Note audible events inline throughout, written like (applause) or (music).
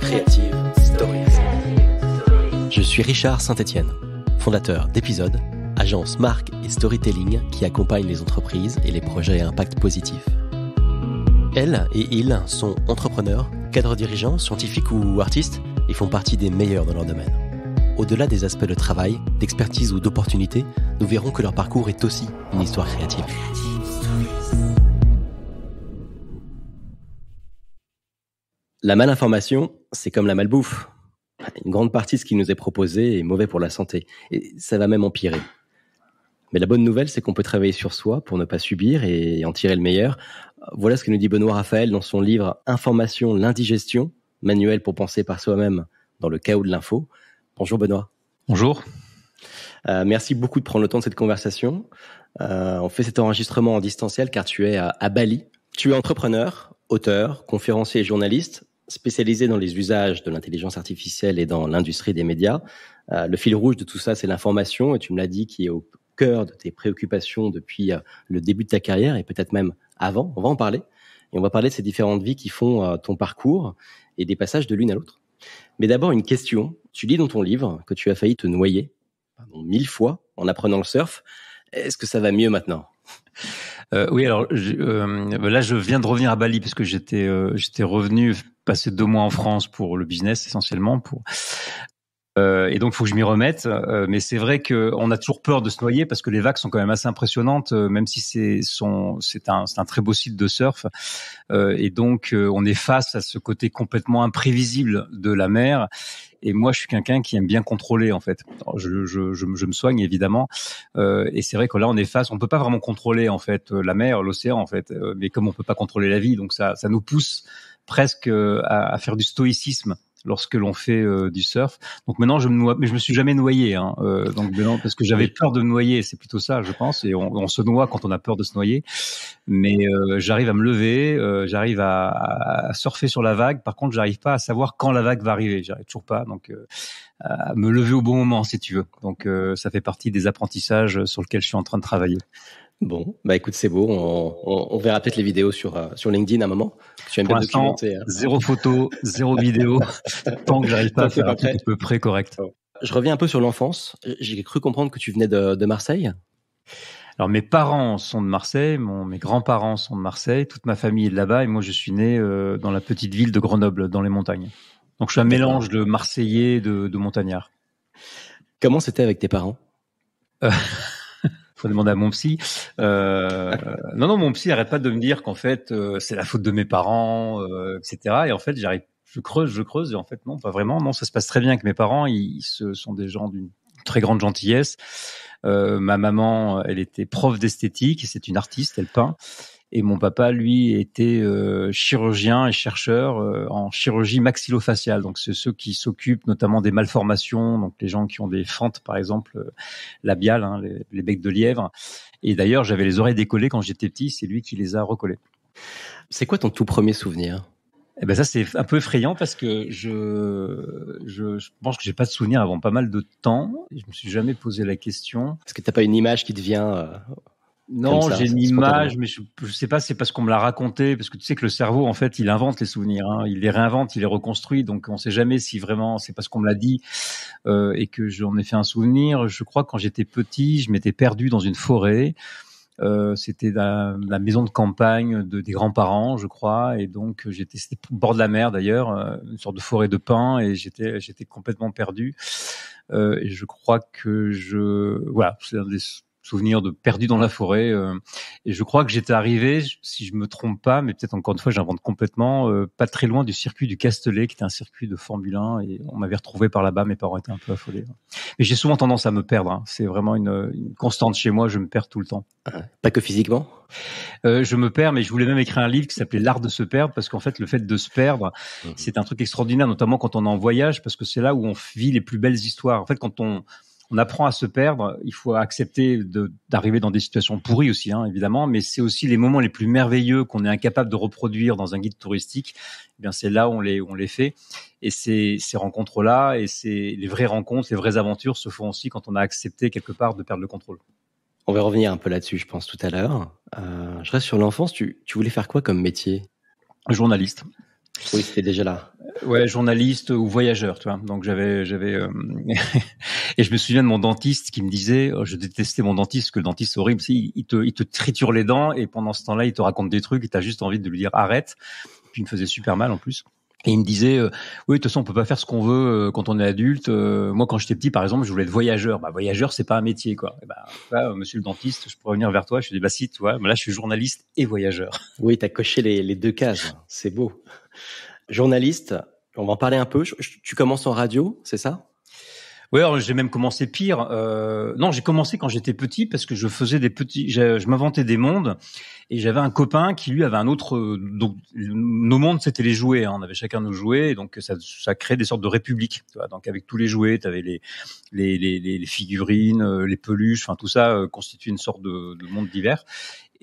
Creative Stories. Je suis Richard saint etienne fondateur d'Épisode, agence marque et storytelling qui accompagne les entreprises et les projets à impact positif. Elle et ils sont entrepreneurs, cadres dirigeants, scientifiques ou artistes et font partie des meilleurs dans leur domaine. Au-delà des aspects de travail, d'expertise ou d'opportunité, nous verrons que leur parcours est aussi une histoire créative. La malinformation, c'est comme la malbouffe. Une grande partie de ce qui nous est proposé est mauvais pour la santé, et ça va même empirer. Mais la bonne nouvelle, c'est qu'on peut travailler sur soi pour ne pas subir et en tirer le meilleur. Voilà ce que nous dit Benoît Raphaël dans son livre Information, l'indigestion, manuel pour penser par soi-même dans le chaos de l'info. Bonjour Benoît. Bonjour. Euh, merci beaucoup de prendre le temps de cette conversation. Euh, on fait cet enregistrement en distanciel car tu es à, à Bali. Tu es entrepreneur, auteur, conférencier et journaliste spécialisé dans les usages de l'intelligence artificielle et dans l'industrie des médias. Euh, le fil rouge de tout ça, c'est l'information, et tu me l'as dit, qui est au cœur de tes préoccupations depuis euh, le début de ta carrière, et peut-être même avant, on va en parler. Et on va parler de ces différentes vies qui font euh, ton parcours et des passages de l'une à l'autre. Mais d'abord, une question. Tu lis dans ton livre que tu as failli te noyer mille fois en apprenant le surf. Est-ce que ça va mieux maintenant euh, oui, alors euh, là, je viens de revenir à Bali parce que j'étais euh, j'étais revenu passer deux mois en France pour le business essentiellement pour. et donc, il faut que je m'y remette. mais c'est vrai qu'on a toujours peur de se noyer parce que les vagues sont quand même assez impressionnantes, même si c'est c'est un c'est un très beau site de surf. et donc, on est face à ce côté complètement imprévisible de la mer et moi, je suis quelqu'un qui aime bien contrôler, en fait. Je, me soigne, évidemment. Euh, et c'est vrai que là, on est face, on peut pas vraiment contrôler, en fait, euh, la mer, l'océan, en fait. Euh, mais comme on peut pas contrôler la vie, donc ça, ça nous pousse presque à faire du stoïcisme lorsque l'on fait euh, du surf. Donc maintenant, je me noie, mais je me suis jamais noyé. Hein, euh, donc maintenant, parce que j'avais peur de me noyer, c'est plutôt ça, je pense. Et on, se noie quand on a peur de se noyer. Mais euh, j'arrive à me lever, j'arrive à, à, surfer sur la vague. Par contre, j'arrive pas à savoir quand la vague va arriver. J'arrive toujours pas. Donc à me lever au bon moment, si tu veux. Donc ça fait partie des apprentissages sur lesquels je suis en train de travailler. Bon, bah écoute, c'est beau. On, verra peut-être les vidéos sur, euh, sur LinkedIn à un moment. Tu aimes Pour l'instant, hein. zéro photo, zéro vidéo, (laughs) tant que j'arrive pas à faire un truc à peu près correct. Je reviens un peu sur l'enfance. J'ai cru comprendre que tu venais de, de, Marseille. Alors mes parents sont de Marseille, mon, mes grands-parents sont de Marseille, toute ma famille est de là-bas et moi je suis né euh, dans la petite ville de Grenoble, dans les montagnes. Donc je suis un mélange de Marseillais de, montagnards. montagnard. Comment c'était avec tes parents (laughs) faut demander à mon psy. Euh, non, non, mon psy n'arrête pas de me dire qu'en fait euh, c'est la faute de mes parents, euh, etc. Et en fait, j'arrive, je creuse, je creuse, et en fait non, pas vraiment. Non, ça se passe très bien avec mes parents. Ils, sont des gens d'une très grande gentillesse. ma maman, elle était prof d'esthétique, c'est une artiste, elle peint. Et mon papa, lui, était euh, chirurgien et chercheur euh, en chirurgie maxillofaciale. Donc, c'est ceux qui s'occupent notamment des malformations, donc les gens qui ont des fentes, par exemple, euh, labiales, hein, les, becs de lièvre. Et d'ailleurs, j'avais les oreilles décollées quand j'étais petit. C'est lui qui les a recollées. C'est quoi ton tout premier souvenir eh ben ça c'est un peu effrayant parce que je je, pense que j'ai pas de souvenir avant pas mal de temps. Je me suis jamais posé la question. Est-ce que n'as pas une image qui te vient non, j'ai une image, mais je, ne sais pas, c'est parce qu'on me l'a raconté, parce que tu sais que le cerveau, en fait, il invente les souvenirs, hein. il les réinvente, il les reconstruit, donc on sait jamais si vraiment c'est parce qu'on me l'a dit euh, et que j'en ai fait un souvenir. Je crois quand j'étais petit, je m'étais perdu dans une forêt. Euh, c'était la, maison de campagne de, des grands-parents, je crois, et donc j'étais au bord de la mer d'ailleurs, euh, une sorte de forêt de pins, et j'étais j'étais complètement perdu. et je crois que je voilà, c'est un des souvenir de perdu dans la forêt. Euh, et je crois que j'étais arrivé, si je me trompe pas, mais peut-être encore une fois, j'invente complètement, euh, pas très loin du circuit du Castellet, qui était un circuit de Formule 1, et on m'avait retrouvé par là-bas. Mes parents étaient un peu affolés. Mais j'ai souvent tendance à me perdre. Hein. C'est vraiment une, constante chez moi. Je me perds tout le temps. Ah, pas que physiquement. Euh, je me perds, mais je voulais même écrire un livre qui s'appelait L'art de se perdre, parce qu'en fait, le fait de se perdre, mmh. c'est un truc extraordinaire, notamment quand on est en voyage, parce que c'est là où on vit les plus belles histoires. En fait, quand on on apprend à se perdre. Il faut accepter d'arriver dans des situations pourries aussi, hein, évidemment, mais c'est aussi les moments les plus merveilleux qu'on est incapable de reproduire dans un guide touristique. Eh bien, c'est là où on les, fait. Et ces, rencontres-là, et les vraies rencontres, les vraies aventures se font aussi quand on a accepté quelque part de perdre le contrôle. On va revenir un peu là-dessus, je pense, tout à l'heure. Euh, je reste sur l'enfance. tu voulais faire quoi comme métier Journaliste. Oui, c'était déjà là. Ouais, journaliste ou voyageur, tu vois. Donc j'avais, euh, (laughs) et je me souviens de mon dentiste qui me disait, oh, je détestais mon dentiste, que le dentiste c'est horrible, il te, il te triture les dents et pendant ce temps-là, il te raconte des trucs et t'as juste envie de lui dire arrête. Puis il me faisait super mal en plus. Et il me disait, euh, oui, de toute façon, on peut pas faire ce qu'on veut euh, quand on est adulte. moi, quand j'étais petit, par exemple, je voulais être voyageur. Bah, voyageur, c'est pas un métier, quoi. Et bah, monsieur le dentiste, je pourrais venir vers toi. Je suis bah si, toi, mais là, je suis journaliste et voyageur. Oui, tu coché les, les deux cases. C'est beau. Journaliste, on va en parler un peu. tu commences en radio, c'est ça oui, j'ai même commencé pire. Euh, non, j'ai commencé quand j'étais petit parce que je faisais des petits, je, m'inventais des mondes et j'avais un copain qui lui avait un autre. Euh, donc nos mondes c'était les jouets, hein. on avait chacun nos jouets et donc ça, crée des sortes de républiques. donc avec tous les jouets, tu avais les figurines, euh, les peluches, enfin tout ça constituait une sorte de monde divers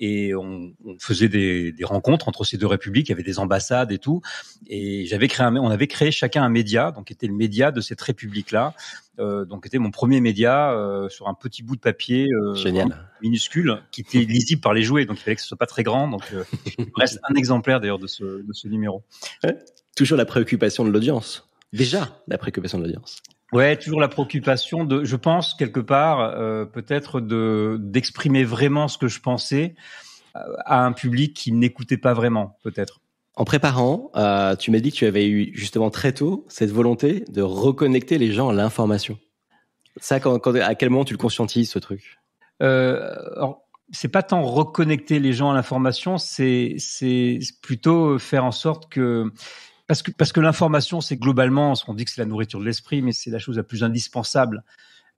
et on, faisait des, rencontres entre ces deux républiques, il y avait des ambassades et tout, et j'avais créé un, on avait créé chacun un média, donc qui était le média de cette république-là, euh, donc était mon premier média euh, sur un petit bout de papier euh, minuscule qui était lisible par les jouets, donc il fallait que ce soit pas très grand, donc il reste un exemplaire d'ailleurs de ce, numéro. toujours la préoccupation de l'audience. Déjà, la préoccupation de l'audience. Ouais, toujours la préoccupation de, je pense quelque part, euh, peut-être de d'exprimer vraiment ce que je pensais euh, à un public qui n'écoutait pas vraiment, peut-être. En préparant, euh, tu m'as dit que tu avais eu justement très tôt cette volonté de reconnecter les gens à l'information. Ça, quand, à quel moment tu le conscientises ce truc euh, alors, c'est pas tant reconnecter les gens à l'information, c'est c'est plutôt faire en sorte que parce que, l'information, c'est globalement, on dit que c'est la nourriture de l'esprit, mais c'est la chose la plus indispensable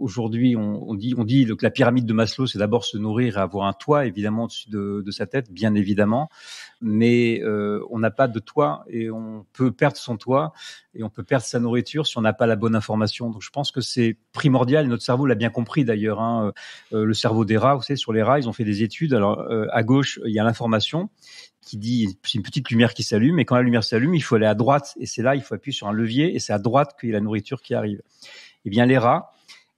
aujourd'hui, on, dit, on dit que la pyramide de Maslow, c'est d'abord se nourrir et avoir un toit, évidemment, au-dessus de, sa tête, bien évidemment. Mais euh, on n'a pas de toit et on peut perdre son toit et on peut perdre sa nourriture si on n'a pas la bonne information. Donc, je pense que c'est primordial. Notre cerveau l'a bien compris d'ailleurs. Hein. Euh, le cerveau des rats, vous savez, sur les rats, ils ont fait des études. Alors, euh, à gauche, il y a l'information qui dit c'est une petite lumière qui s'allume et quand la lumière s'allume, il faut aller à droite et c'est là il faut appuyer sur un levier et c'est à droite qu'il y a la nourriture qui arrive. Eh bien les rats,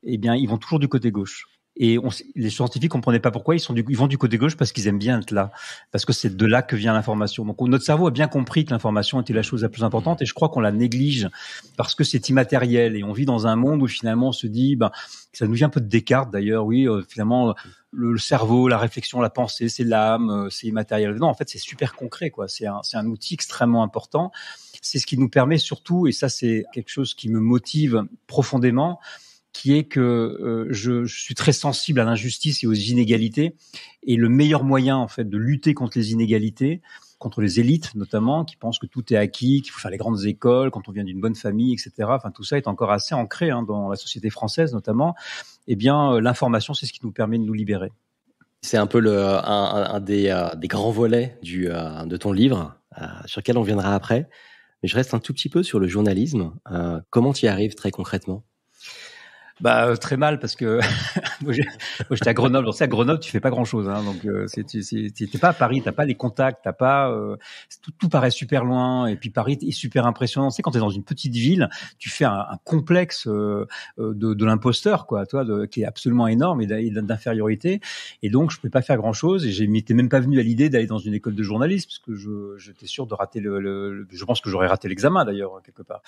eh bien, ils vont toujours du côté gauche. Et les scientifiques ne comprenaient pas pourquoi ils sont vont du côté gauche parce qu'ils aiment bien être là, parce que c'est de là que vient l'information. Donc notre cerveau a bien compris que l'information était la chose la plus importante et je crois qu'on la néglige parce que c'est immatériel et on vit dans un monde où finalement on se dit, ben, ça nous vient un peu de Descartes d'ailleurs, oui, euh, finalement le, cerveau, la réflexion, la pensée, c'est l'âme, euh, c'est immatériel. Non, en fait c'est super concret quoi. C'est un, c'est un outil extrêmement important. C'est ce qui nous permet surtout, et ça c'est quelque chose qui me motive profondément qui est que euh, je, suis très sensible à l'injustice et aux inégalités. Et le meilleur moyen, en fait, de lutter contre les inégalités, contre les élites notamment, qui pensent que tout est acquis, qu'il faut faire les grandes écoles, quand on vient d'une bonne famille, etc. Enfin, tout ça est encore assez ancré hein, dans la société française notamment. Eh bien, euh, l'information, c'est ce qui nous permet de nous libérer. C'est un peu le, un, euh, des, grands volets du, de ton livre, sur lequel on viendra après. Mais je reste un tout petit peu sur le journalisme. comment tu y arrives très concrètement bah euh, très mal parce que (laughs) moi j'étais à Grenoble. Donc, à Grenoble, tu fais pas grand chose, hein, donc euh, pas à Paris, t'as pas les contacts, t'as pas euh, tout, paraît super loin. Et puis Paris est super impressionnant. C'est quand t'es dans une petite ville, tu fais un, complexe euh, de, de l'imposteur, quoi, toi, de, qui est absolument énorme et d'infériorité. Et donc je pouvais pas faire grand chose. Et j'ai m'étais même pas venu à l'idée d'aller dans une école de journalisme parce que je j'étais sûr de rater le, le Je pense que j'aurais raté l'examen d'ailleurs quelque part.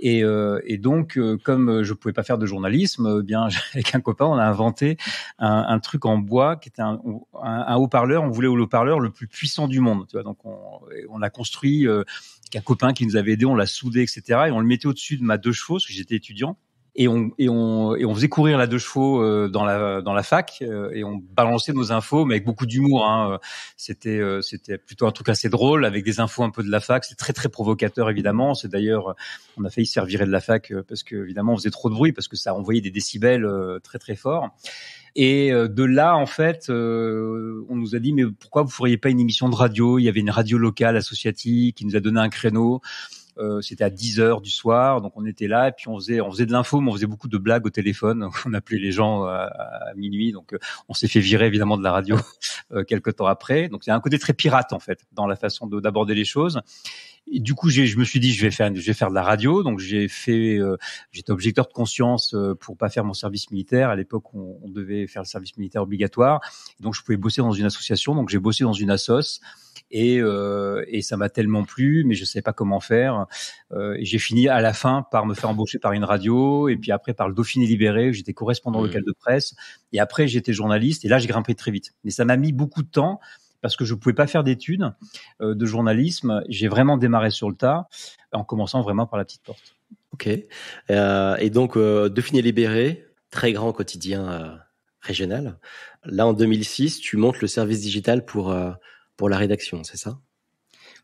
Et, et donc comme je pouvais pas faire de journalisme euh, bien (laughs) avec un copain, on a inventé un, truc en bois qui était un, haut-parleur. On voulait le haut-parleur le plus puissant du monde. Tu vois, donc on, on l'a construit qu'un euh, avec un copain qui nous avait aidé, on l'a soudé, etc. Et on le mettait au-dessus de ma deux chevaux, parce que j'étais étudiant et on et on et on faisait courir la deux chevaux euh, dans la dans la fac euh, et on balançait nos infos mais avec beaucoup d'humour hein. c'était euh, c'était plutôt un truc assez drôle avec des infos un peu de la fac c'est très très provocateur évidemment c'est d'ailleurs on a failli se faire virer de la fac parce que évidemment on faisait trop de bruit parce que ça envoyait des décibels très très forts et de là, en fait, on nous a dit mais pourquoi vous feriez pas une émission de radio Il y avait une radio locale associative qui nous a donné un créneau. Euh, c'était à 10 heures du soir, donc on était là et puis on faisait, on faisait de l'info, mais on faisait beaucoup de blagues au téléphone. (laughs) On appelait les gens à, minuit, donc euh, on s'est fait virer évidemment de la radio (laughs) euh, quelques temps après. Donc il y a un côté très pirate en fait dans la façon d'aborder les choses. du coup, je me suis dit, je vais faire, je vais faire de la radio. Donc, j'ai fait, j'étais objecteur de conscience pour pas faire mon service militaire. À l'époque, on, devait faire le service militaire obligatoire. donc, je pouvais bosser dans une association. Donc, j'ai bossé dans une assoce. Euh, et, ça m'a tellement plu, mais je ne savais pas comment faire. Euh, j'ai fini à la fin par me faire embaucher par une radio, et puis après par le Dauphiné Libéré, où j'étais correspondant mmh. local de presse, et après j'étais journaliste, et là j'ai grimpais très vite. Mais ça m'a mis beaucoup de temps parce que je ne pouvais pas faire d'études euh, de journalisme. J'ai vraiment démarré sur le tas, en commençant vraiment par la petite porte. Ok. et donc, Dauphiné Libéré, très grand quotidien régional. Là, en 2006, tu montes le service digital pour pour la rédaction, c'est ça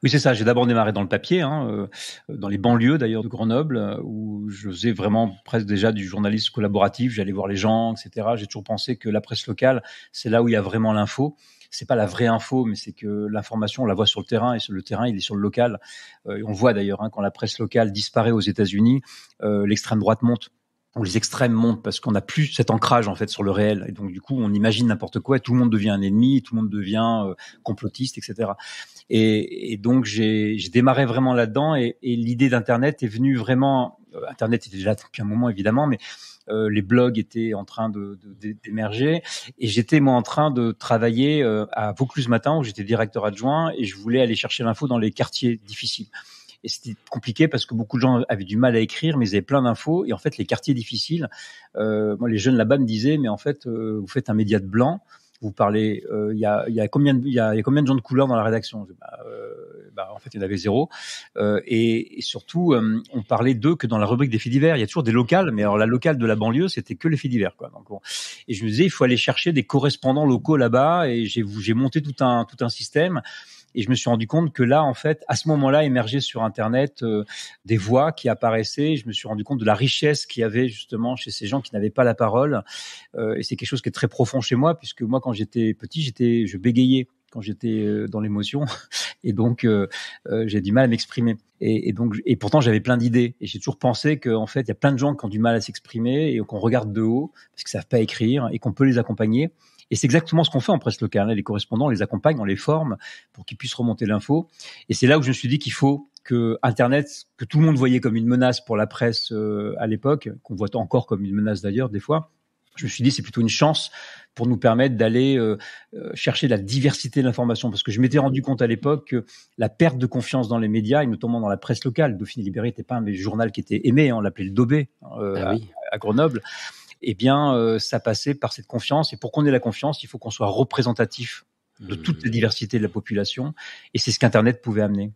oui, c'est ça. J'ai d'abord démarré dans le papier, hein, euh, dans les banlieues d'ailleurs de Grenoble, euh, où je faisais vraiment presque déjà du journalisme collaboratif. J'allais voir les gens, etc. J'ai toujours pensé que la presse locale, c'est là où il y a vraiment l'info c'est pas la vraie info, mais c'est que l'information, on la voit sur le terrain, et sur le terrain, il est sur le local. Euh, on voit d'ailleurs, hein, quand la presse locale disparaît aux États-Unis, l'extrême droite monte où les extrêmes montent parce qu'on n'a plus cet ancrage en fait sur le réel et donc du coup on imagine n'importe quoi tout le monde devient un ennemi, tout le monde devient euh, complotiste, etc. Et, donc j'ai démarré vraiment là-dedans et, l'idée d'internet est venue vraiment. Euh, internet était déjà depuis un moment évidemment, mais euh, les blogs étaient en train d'émerger de, d'émerger et j'étais moi en train de travailler à Vaucluse matin où j'étais directeur adjoint et je voulais aller chercher l'info dans les quartiers difficiles. Et c'était compliqué parce que beaucoup de gens avaient du mal à écrire, mais ils avaient plein d'infos. Et en fait, les quartiers difficiles, euh, moi, les jeunes là-bas me disaient, mais en fait, euh, vous faites un média de blanc. Vous parlez, euh, il y, a, y, a, combien de, y a combien de gens de couleur dans la rédaction bah, euh, bah, En fait, il y en avait zéro. Et, et, surtout, on parlait d'eux que dans la rubrique des faits divers. Il y a toujours des locales, mais alors la locale de la banlieue, c'était que les faits divers. Quoi. Donc, Et je me disais, il faut aller chercher des correspondants locaux là-bas. Et j'ai monté tout un, tout un système. Et je me suis rendu compte que là, en fait, à ce moment-là, émergeaient sur Internet euh, des voix qui apparaissaient. je me suis rendu compte de la richesse qu'il y avait justement chez ces gens qui n'avaient pas la parole. Euh, et c'est quelque chose qui est très profond chez moi, puisque moi, quand j'étais petit, j'étais, je bégayais quand j'étais euh, dans l'émotion (laughs) et donc j'ai du mal à m'exprimer et, donc et pourtant j'avais plein d'idées et j'ai toujours pensé qu'en fait il y a plein de gens qui ont du mal à s'exprimer et qu'on regarde de haut parce qu'ils savent pas écrire et qu'on peut les accompagner et c'est exactement ce qu'on fait en presse locale. Hein. Les correspondants, on les accompagne, on les forme pour qu'ils puissent remonter l'info. Et c'est là où je me suis dit qu'il faut que Internet, que tout le monde voyait comme une menace pour la presse euh, à l'époque, qu'on voit encore comme une menace d'ailleurs des fois, je me suis dit c'est plutôt une chance pour nous permettre d'aller euh, euh, chercher la diversité de l'information parce que je m'étais rendu compte à l'époque que la perte de confiance dans les médias et notamment dans la presse locale, Dauphiné Libéré n'était pas un des journaux qui était aimé, hein, on l'appelait le Dobé ah à, Grenoble eh bien, euh, ça passait par cette confiance. Et pour qu'on ait la confiance, il faut qu'on soit représentatif de toute la mmh. diversité de la population. Et c'est ce qu'Internet pouvait amener.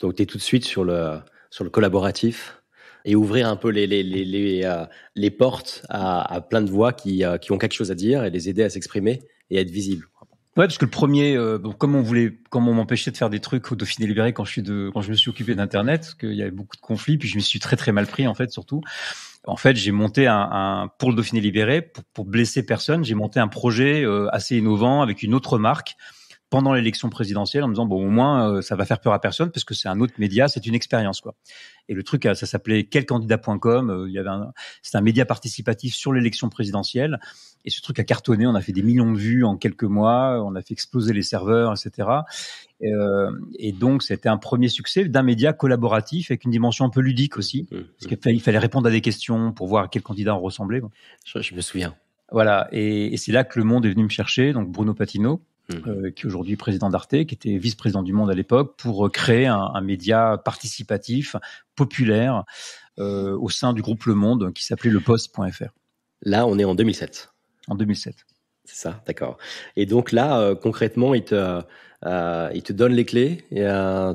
Donc, tu es tout de suite sur le, sur le collaboratif et ouvrir un peu les, les, les, les, euh, portes à, plein de voix qui, euh, qui ont quelque chose à dire et les aider à s'exprimer et à être visibles. Ouais, parce que le premier, bon, comme on voulait, comme on m'empêchait de faire des trucs au Dauphiné Libéré quand je suis de, quand je me suis occupé d'internet, parce qu'il y avait beaucoup de conflits, puis je me suis très très mal pris en fait surtout en fait, j'ai monté un, pour le Dauphiné libéré, pour, pour blesser personne, j'ai monté un projet euh, assez innovant avec une autre marque pendant l'élection présidentielle en me disant bon au moins euh, ça va faire peur à personne parce que c'est un autre média, c'est une expérience quoi. Et le truc, euh, ça s'appelait quelcandidat.com. Euh, il y avait un, c'était un média participatif sur l'élection présidentielle. Et ce truc a cartonné. On a fait des millions de vues en quelques mois. On a fait exploser les serveurs, etc. Euh, et, donc, c'était un premier succès d'un média collaboratif avec une dimension un peu ludique aussi. Mmh, mmh. Parce qu'il fallait, répondre à des questions pour voir à quel candidat on ressemblait. Je, me souviens. Voilà. Et, et c'est là que le monde est venu me chercher. Donc, Bruno Patino, Mmh. Euh, qui est aujourd'hui président d'Arte, qui était vice-président du Monde à l'époque, pour euh, créer un, média participatif, populaire, euh, au sein du groupe Le Monde, qui s'appelait Le Post.fr. Là, on est en 2007. En 2007. C'est ça, d'accord. Et donc là, euh, concrètement, il te, euh, euh, il te donne les clés. Et,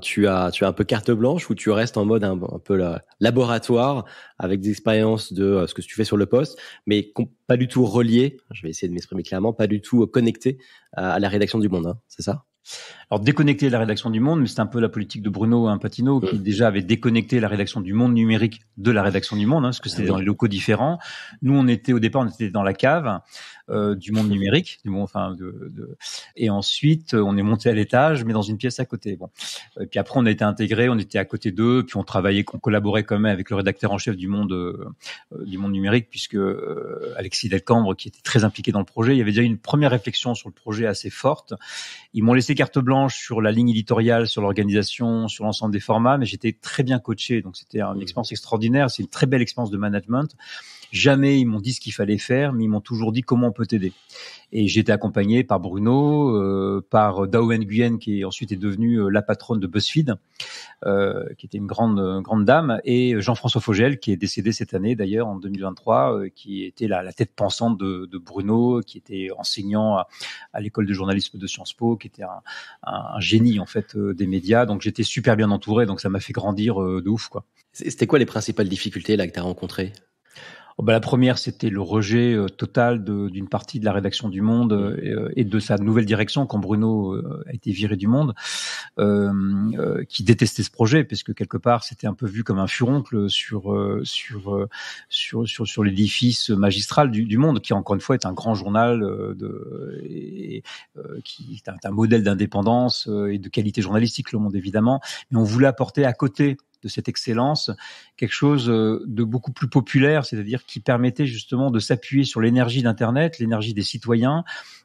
tu as, tu as un peu carte blanche ou tu restes en mode un, peu laboratoire avec des expériences de ce que tu fais sur le poste, mais pas du tout relié. Je vais essayer de m'exprimer clairement, pas du tout connecté à la rédaction du Monde. Hein, c'est ça alors déconnecter la rédaction du Monde, mais c'est un peu la politique de Bruno Patino qui mmh. déjà avait déconnecté la rédaction du Monde numérique de la rédaction du Monde, hein, parce que c'était mmh. dans les locaux différents. Nous, on était au départ, on était dans la cave. Euh, du monde numérique, du monde, enfin, de, de... et ensuite on est monté à l'étage, mais dans une pièce à côté. Bon, et puis après on a été intégré, on était à côté d'eux, puis on travaillait, on collaborait quand même avec le rédacteur en chef du monde euh, du monde numérique, puisque euh, Alexis Delcambre, qui était très impliqué dans le projet, il y avait déjà une première réflexion sur le projet assez forte. Ils m'ont laissé carte blanche sur la ligne éditoriale, sur l'organisation, sur l'ensemble des formats, mais j'étais très bien coaché, donc c'était une mmh. expérience extraordinaire, c'est une très belle expérience de management. Jamais ils m'ont dit ce qu'il fallait faire, mais ils m'ont toujours dit comment on peut t'aider. Et j'étais accompagné par Bruno, euh, par Dao Nguyen, qui ensuite est devenue euh, la patronne de BuzzFeed, euh, qui était une grande, grande dame, et Jean-François Fogel, qui est décédé cette année d'ailleurs, en 2023, qui était la, la tête pensante de, de, Bruno, qui était enseignant à, l'école de journalisme de Sciences Po, qui était un, génie en fait des médias. Donc j'étais super bien entouré, donc ça m'a fait grandir de ouf. quoi. C'était quoi les principales difficultés là que tu as rencontrées Oh, bah, la première, c'était le rejet euh, total d'une partie de la rédaction du Monde mm. euh, euh, et de sa nouvelle direction quand Bruno a été viré du Monde, qui détestait ce projet puisque quelque part c'était un peu vu comme un furoncle sur sur sur sur, sur l'édifice magistral du, Monde, qui encore une fois est un grand journal de, qui est un, un modèle d'indépendance et de qualité journalistique, le Monde évidemment, mais on voulait apporter à côté de cette excellence, quelque chose euh, de beaucoup plus populaire, c'est-à-dire qui permettait justement de s'appuyer sur l'énergie d'Internet, l'énergie des citoyens,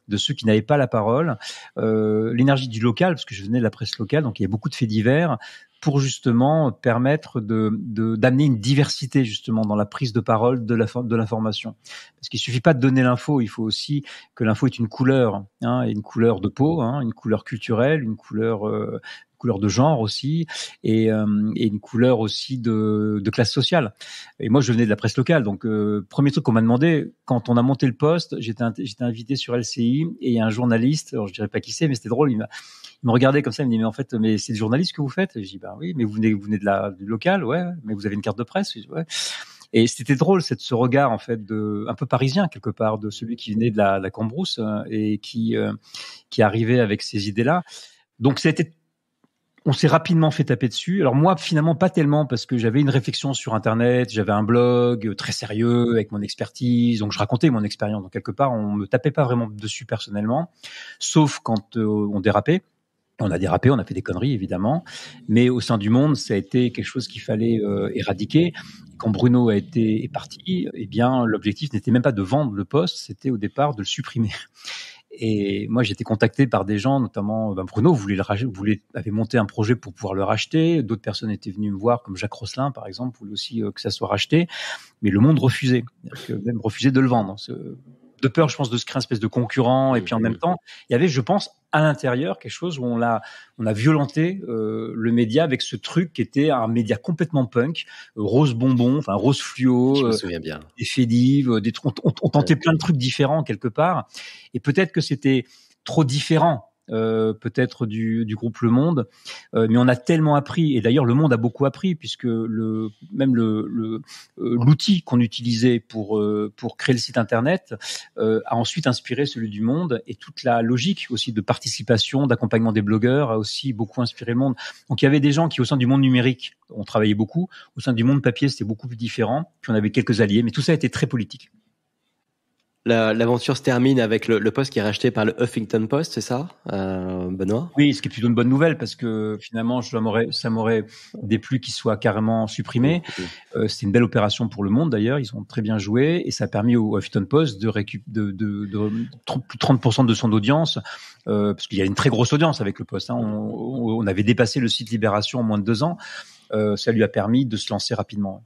de ceux qui n'avaient pas la parole, euh, l'énergie du local, parce que je venais de la presse locale, donc il y a beaucoup de faits divers, pour justement permettre de d'amener une diversité justement dans la prise de parole de la de l'information parce qu'il suffit pas de donner l'info il faut aussi que l'info ait une couleur hein, une couleur de peau hein, une couleur culturelle une couleur euh, couleur de genre aussi et, euh, une couleur aussi de, classe sociale. Et moi, je venais de la presse locale, donc euh, premier truc qu'on m'a demandé quand on a monté le poste, j'étais j'étais invité sur LCI et un journaliste, alors je dirais pas qui c'est, mais c'était drôle, il, me regardait comme ça, il me dit mais en fait, mais c'est le journaliste que vous faites Je dis bah ben oui, mais vous venez, vous venez de la du local, ouais, mais vous avez une carte de presse, Et c'était drôle, cette, ce regard en fait de, un peu parisien quelque part de celui qui venait de la, Cambrousse euh, et qui qui arrivait avec ces idées-là. Donc c'était on s'est rapidement fait taper dessus. Alors moi, finalement, pas tellement parce que j'avais une réflexion sur Internet, j'avais un blog euh, très sérieux avec mon expertise, donc je racontais mon expérience. Donc quelque part, on me tapait pas vraiment dessus personnellement, sauf quand euh, on dérapait. On a dérapé, on a fait des conneries évidemment, mais au sein du monde, ça a été quelque chose qu'il fallait euh, éradiquer. Quand Bruno a été est parti, eh bien l'objectif n'était même pas de vendre le poste, c'était au départ de le supprimer. Et moi, j'ai été contacté par des gens, notamment ben Bruno voulait le racheter, avait monté un projet pour pouvoir le racheter. D'autres personnes étaient venues me voir, comme Jacques Rosselin, par exemple, voulait aussi euh, que ça soit racheté. Mais le monde refusait, même refusait de le vendre. Hein, de peur, je pense, de se créer une espèce de concurrent. Et puis en même temps, il y avait, je pense, à l'intérieur quelque chose où on a, on a violenté euh, le média avec ce truc qui était un média complètement punk, euh, rose bonbon, enfin rose fluo, je me euh, souviens bien. des fédives, des, on, tentait plein de trucs différents quelque part. Et peut-être que c'était trop différent euh, peut-être du, groupe Le Monde, euh, mais on a tellement appris, et d'ailleurs Le Monde a beaucoup appris, puisque même euh, l'outil qu'on utilisait pour, créer le site Internet a ensuite inspiré celui du Monde, et toute la logique aussi de participation, d'accompagnement des blogueurs a aussi beaucoup inspiré le Monde. Donc il y avait des gens qui, au sein du monde numérique, ont travaillé beaucoup, au sein du monde papier, c'était beaucoup plus différent, puis on avait quelques alliés, mais tout ça était très politique. L'aventure se termine avec le, poste qui est racheté par le Huffington Post, c'est ça, euh, Benoît Oui, ce qui est plutôt une bonne nouvelle parce que finalement, ça m'aurait déplu qu'il soit carrément supprimé. Euh, c'était une belle opération pour le monde d'ailleurs, ils ont très bien joué et ça a permis au Huffington Post de récupérer de, plus de 30% de son audience, euh, parce qu'il y a une très grosse audience avec le poste. Hein. On, on, avait dépassé le site Libération en moins de deux ans, ça lui a permis de se lancer rapidement.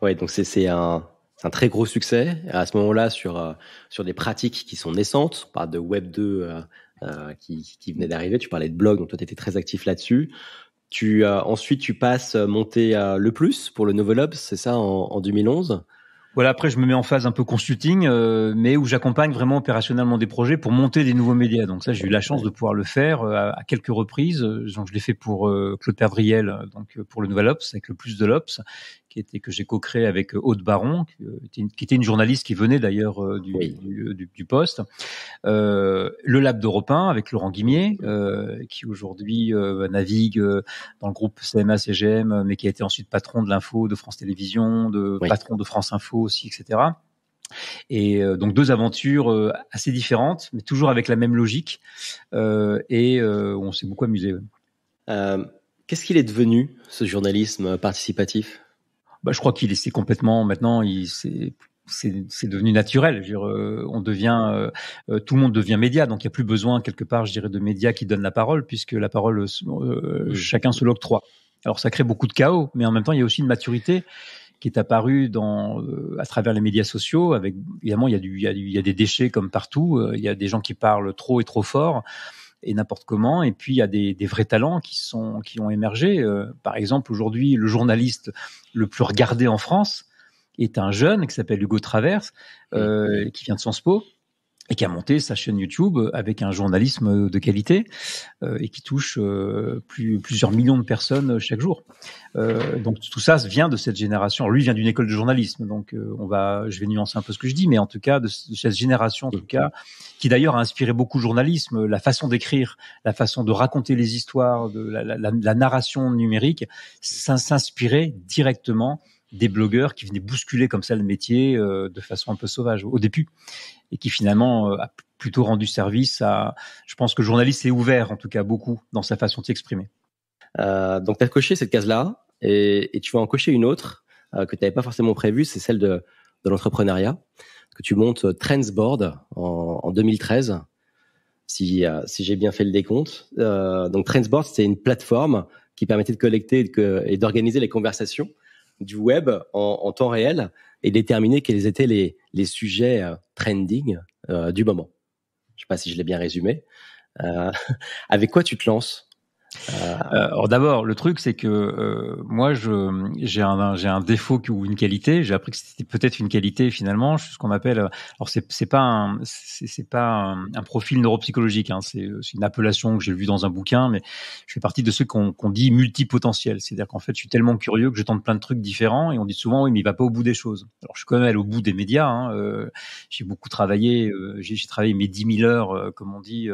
Ouais, donc c'est un, un très gros succès à ce moment-là sur euh, sur des pratiques qui sont naissantes. On parle de Web 2 euh, euh, qui, venait d'arriver. Tu parlais de blog, donc toi tu étais très actif là-dessus. Tu ensuite tu passes monter le plus pour le Novel ops, c'est ça en, 2011. Voilà, après je me mets en phase un peu consulting, mais où j'accompagne vraiment opérationnellement des projets pour monter des nouveaux médias. Donc ça, j'ai eu la chance de pouvoir le faire à, quelques reprises. Donc je l'ai fait pour Claude Perdriel, donc pour le Nouvel Ops avec le Plus de l'Ops, qui était que j'ai co-créé avec euh, Aude Baron, euh, qui était une, journaliste qui venait d'ailleurs euh, du, poste. le Lab d'Europe 1 avec Laurent Guimier, qui aujourd'hui navigue dans le groupe CMA CGM, mais qui a été ensuite patron de l'info de France Télévisions, de patron de France Info aussi, etc. Et donc deux aventures assez différentes, mais toujours avec la même logique. et on s'est beaucoup amusé. Qu'est-ce qu'il est devenu, ce journalisme participatif bah, je crois qu'il est complètement maintenant, il c'est c'est devenu naturel. Dire, euh, on devient, euh, euh, tout le monde devient média, donc il n'y a plus besoin quelque part, je dirais, de médias qui donnent la parole, puisque la parole, chacun se l'octroie. Alors ça crée beaucoup de chaos, mais en même temps, il y a aussi une maturité qui est apparue dans, à travers les médias sociaux. Avec évidemment, il y il y, a du, il y a des déchets comme partout. il y a des gens qui parlent trop et trop fort et n'importe comment. Et puis il y a des, vrais talents qui sont qui ont émergé. Euh, par exemple, aujourd'hui, le journaliste le plus regardé en France est un jeune qui s'appelle Hugo Traverse, euh, qui vient de Sciences et qui a monté sa chaîne YouTube euh, avec un journalisme euh, de qualité euh, et qui touche plus, plusieurs millions de personnes chaque jour. Euh, donc tout ça vient de cette génération. lui vient d'une école de journalisme, donc on va, je vais nuancer un peu ce que je dis, mais en tout cas de, cette génération en tout cas qui d'ailleurs a inspiré beaucoup le journalisme, la façon d'écrire, la façon de raconter les histoires, de la, la, la narration numérique, s'inspirait directement des blogueurs qui venaient bousculer comme ça le métier euh, de façon un peu sauvage au début et qui finalement euh, a plutôt rendu service à, je pense que le journaliste est ouvert en tout cas beaucoup dans sa façon de s'exprimer. Euh, donc tu as coché cette case-là et, tu vas en cocher une autre que tu n'avais pas forcément prévue, c'est celle de, l'entrepreneuriat que tu montes Trendsboard en, en 2013 si, si j'ai bien fait le décompte. Euh, donc Trendsboard, c'est une plateforme qui permettait de collecter et d'organiser les conversations du web en, temps réel et déterminer quels étaient les, les sujets euh, trending euh, du moment. Je ne sais pas si je l'ai bien résumé. Euh, (laughs) avec quoi tu te lances alors euh, d'abord, le truc, c'est que euh, moi, je, j'ai un, j'ai un défaut ou une qualité. J'ai appris que c'était peut-être une qualité finalement. Je suis ce qu'on appelle. Euh, alors c'est, c'est pas un, c'est, c'est pas un, profil neuropsychologique. Hein, c'est, une appellation que j'ai vue dans un bouquin, mais je fais partie de ceux qu'on, qu'on dit multipotentiel. C'est-à-dire qu'en fait, je suis tellement curieux que je tente plein de trucs différents et on dit souvent oui, mais il va pas au bout des choses. Alors je suis quand même allé au bout des médias. Hein, j'ai beaucoup travaillé. j'ai, j'ai travaillé mes 10 000 heures, comme on dit,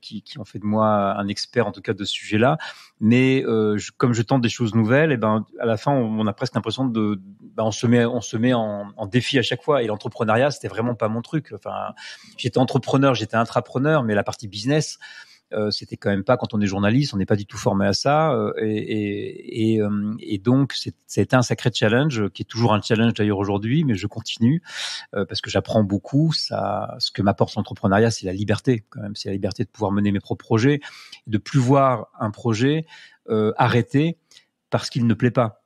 qui, qui ont fait de moi un expert en tout cas de sujet là Mais euh, comme je tente des choses nouvelles, et ben à la fin, on, a presque l'impression de, ben, on se met, on se met en, en défi à chaque fois. Et l'entrepreneuriat, c'était vraiment pas mon truc. Enfin, j'étais entrepreneur, j'étais intrapreneur, mais la partie business, euh, c'était quand même pas quand on est journaliste, on n'est pas du tout formé à ça. Euh, et, et, euh, donc, c'est un sacré challenge, qui est toujours un challenge d'ailleurs aujourd'hui, mais je continue parce que j'apprends beaucoup. Ça, ce que m'apporte l'entrepreneuriat, c'est la liberté quand même, c'est la liberté de pouvoir mener mes propres projets, de plus voir un projet arrêté parce qu'il ne plaît pas.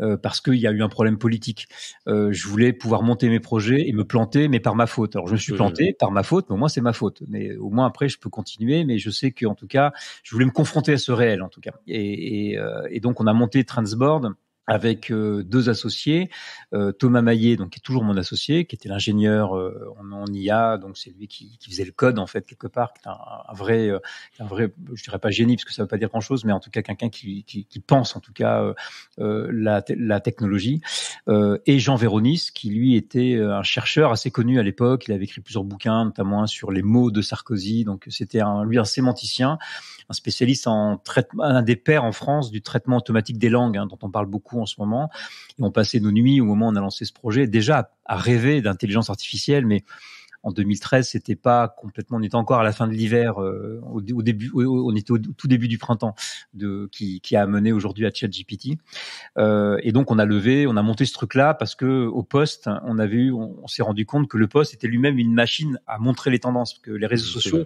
Euh, parce qu'il y a eu un problème politique. Euh, je voulais pouvoir monter mes projets et me planter, mais par ma faute. Alors je me suis planté par ma faute, mais au moins c'est ma faute. Mais au moins après je peux continuer, mais je sais que en tout cas je voulais me confronter à ce réel en tout cas. Et, et euh, donc on a monté Transbord avec euh, deux associés, euh, Thomas Maillet, donc qui est toujours mon associé, qui était l'ingénieur euh, en, IA, donc c'est lui qui, faisait le code en fait quelque part, qui est un, vrai, un vrai, je dirais pas génie parce que ça veut pas dire grand chose, mais en tout cas quelqu'un qui, pense en tout cas la, technologie, et Jean Véronis, qui lui était un chercheur assez connu à l'époque, il avait écrit plusieurs bouquins, notamment sur les mots de Sarkozy, donc c'était un, lui un sémanticien, un spécialiste en traitement, un des pères en France du traitement automatique des langues, hein, dont on parle beaucoup en ce moment. Et on passait nos nuits au moment où on a lancé ce projet déjà à rêver d'intelligence artificielle, mais en 2013, c'était pas complètement. On était encore à la fin de l'hiver, euh, au, début, on était au tout début du printemps, qui, a amené aujourd'hui à ChatGPT. Euh, et donc, on a levé, on a monté ce truc-là parce que au poste, on avait eu, on s'est rendu compte que le poste était lui-même une machine à montrer les tendances, que les réseaux sociaux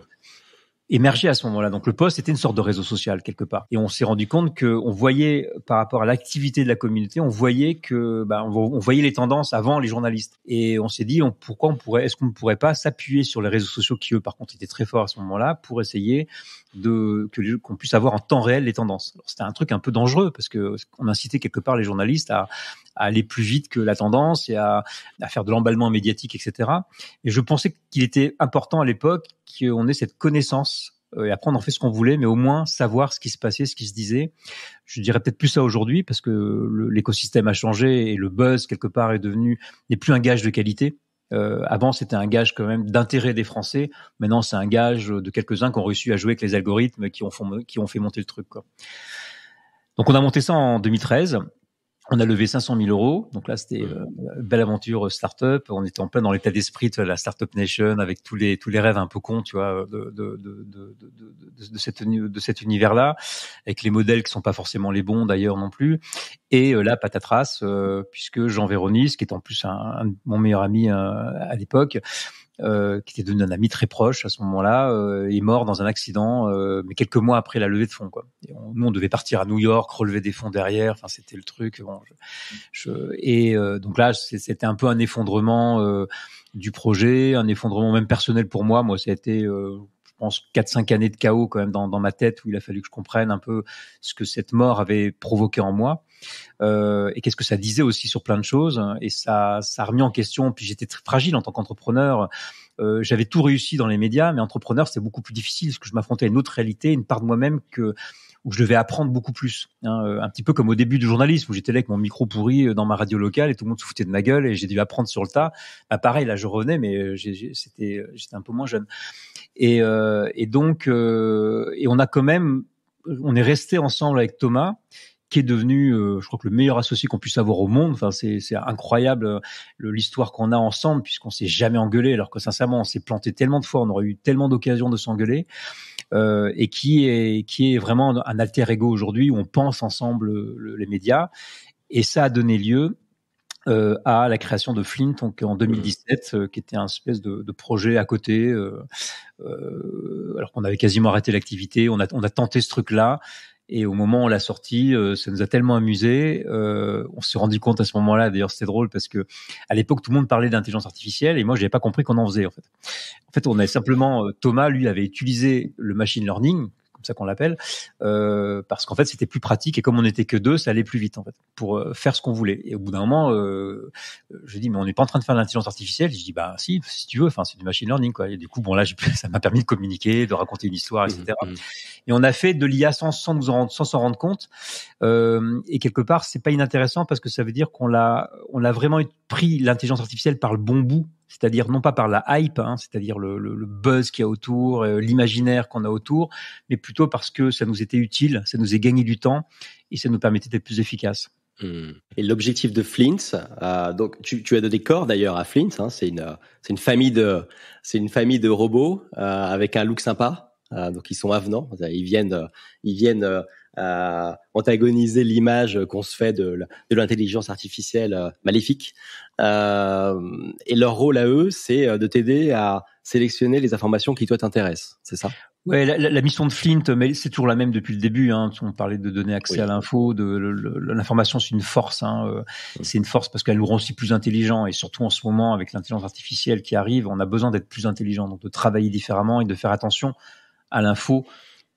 émergé à ce moment-là. Donc le poste était une sorte de réseau social quelque part. Et on s'est rendu compte que on voyait par rapport à l'activité de la communauté, on voyait que bah, on voyait les tendances avant les journalistes. Et on s'est dit on, pourquoi on pourrait, est-ce qu'on ne pourrait pas s'appuyer sur les réseaux sociaux qui eux par contre étaient très forts à ce moment-là pour essayer de que qu'on puisse avoir en temps réel les tendances. C'était un truc un peu dangereux parce que on incitait quelque part les journalistes à, aller plus vite que la tendance et à, à faire de l'emballement médiatique, etc. Et je pensais qu'il était important à l'époque qu'on ait cette connaissance euh, et après, en fait ce qu'on voulait, mais au moins savoir ce qui se passait, ce qui se disait. Je dirais peut-être plus ça aujourd'hui parce que l'écosystème a changé et le buzz quelque part est devenu n'est plus un gage de qualité. Euh, avant, c'était un gage quand même d'intérêt des Français. Maintenant, c'est un gage de quelques-uns qui ont réussi à jouer avec les algorithmes qui ont, qui ont fait monter le truc. Quoi. Donc, on a monté ça en 2013 on a levé 500 000 euros, donc là c'était mmh. euh, belle aventure euh, startup. On était en plein dans l'état d'esprit de la startup nation avec tous les tous les rêves un peu cons, tu vois, de de de de, de, de, cette, de cet univers là, avec les modèles qui sont pas forcément les bons d'ailleurs non plus. Et euh, là patatras, puisque Jean Véronis, qui est en plus un, un mon meilleur ami à l'époque, euh, qui était devenu un ami très proche à ce moment-là, euh, est mort dans un accident, euh, mais quelques mois après la levée de fonds. Quoi. nous, on devait partir à New York, relever des fonds derrière. Enfin, c'était le truc. Bon, et donc là, c'était un peu un effondrement du projet, un effondrement même personnel pour moi. Moi, ça a été pense, 4-5 années de chaos quand même dans, ma tête où il a fallu que je comprenne un peu ce que cette mort avait provoqué en moi euh, et qu'est-ce que ça disait aussi sur plein de choses. Et ça, ça a remis en question. Puis j'étais très fragile en tant qu'entrepreneur. Euh, j'avais tout réussi dans les médias, mais entrepreneur, c'est beaucoup plus difficile parce que je m'affrontais à une autre réalité, une part de moi-même que où je devais apprendre beaucoup plus. Hein, euh, un petit peu comme au début du journalisme, où j'étais là avec mon micro pourri dans ma radio locale et tout le monde se foutait de ma gueule et j'ai dû apprendre sur le tas. Bah, pareil, là, je revenais, mais c'était, j'étais un peu moins jeune. Euh, et, donc, euh, on a quand même, on est resté ensemble avec Thomas qui est devenu, euh, je crois le meilleur associé qu'on puisse avoir au monde. c'est, incroyable l'histoire qu'on a ensemble, puisqu'on s'est jamais engueulé, alors que sincèrement, on s'est planté tellement de fois, on aurait eu tellement d'occasions de s'engueuler, et qui est vraiment un alter ego aujourd'hui où on pense ensemble les médias. Et ça a donné lieu euh, à la création de Flint donc, en 2017, mmh. euh, qui était un espèce de, de projet à côté, euh, euh, alors qu'on avait quasiment arrêté l'activité. On a, on a tenté ce truc-là. Et au moment où on l'a sorti, ça nous a tellement amusé. on s'est rendu compte à ce moment-là, d'ailleurs c'était drôle parce que à l'époque tout le monde parlait d'intelligence artificielle et moi n'avais pas compris qu'on en faisait en fait. En fait, on avait simplement Thomas, lui, avait utilisé le machine learning ça qu'on l'appelle, euh, parce qu'en fait c'était plus pratique et comme on n'était que deux, ça allait plus vite en fait pour euh, faire ce qu'on voulait. Et au bout d'un moment, euh, je dis mais on n'est pas en train de faire de l'intelligence artificielle. Je dis bah si, si tu veux, enfin c'est du machine learning quoi. Et du coup bon là (laughs) ça m'a permis de communiquer, de raconter une histoire, etc. Mmh, mmh. Et on a fait de l'IA sans sans rendre, sans s'en rendre compte. Euh, et quelque part c'est pas inintéressant parce que ça veut dire qu'on l'a on l'a vraiment pris l'intelligence artificielle par le bon bout c'est-à-dire non pas par la hype, hein, c'est-à-dire le, buzz qu'il y a autour, euh, l'imaginaire qu'on a autour, mais plutôt parce que ça nous était utile, ça nous a gagné du temps et ça nous permettait d'être plus efficaces. Mmh. Et l'objectif de Flint, euh, donc tu, as de corps d'ailleurs à Flint, hein, c'est une, une famille de c'est une famille de robots euh, avec un look sympa, donc ils sont avenants, ils viennent ils viennent à antagoniser l'image qu'on se fait de, l'intelligence artificielle euh, maléfique. Euh, et leur rôle à eux, c'est euh, de t'aider à sélectionner les informations qui toi t'intéressent, c'est ça Ouais, la, mission de Flint, mais c'est toujours la même depuis le début. Hein. On parlait de donner accès à l'info, de, l'information, c'est une force. Hein, mmh. C'est une force parce qu'elle nous rend aussi plus intelligents. Et surtout en ce moment, avec l'intelligence artificielle qui arrive, on a besoin d'être plus intelligent, donc de travailler différemment et de faire attention à l'info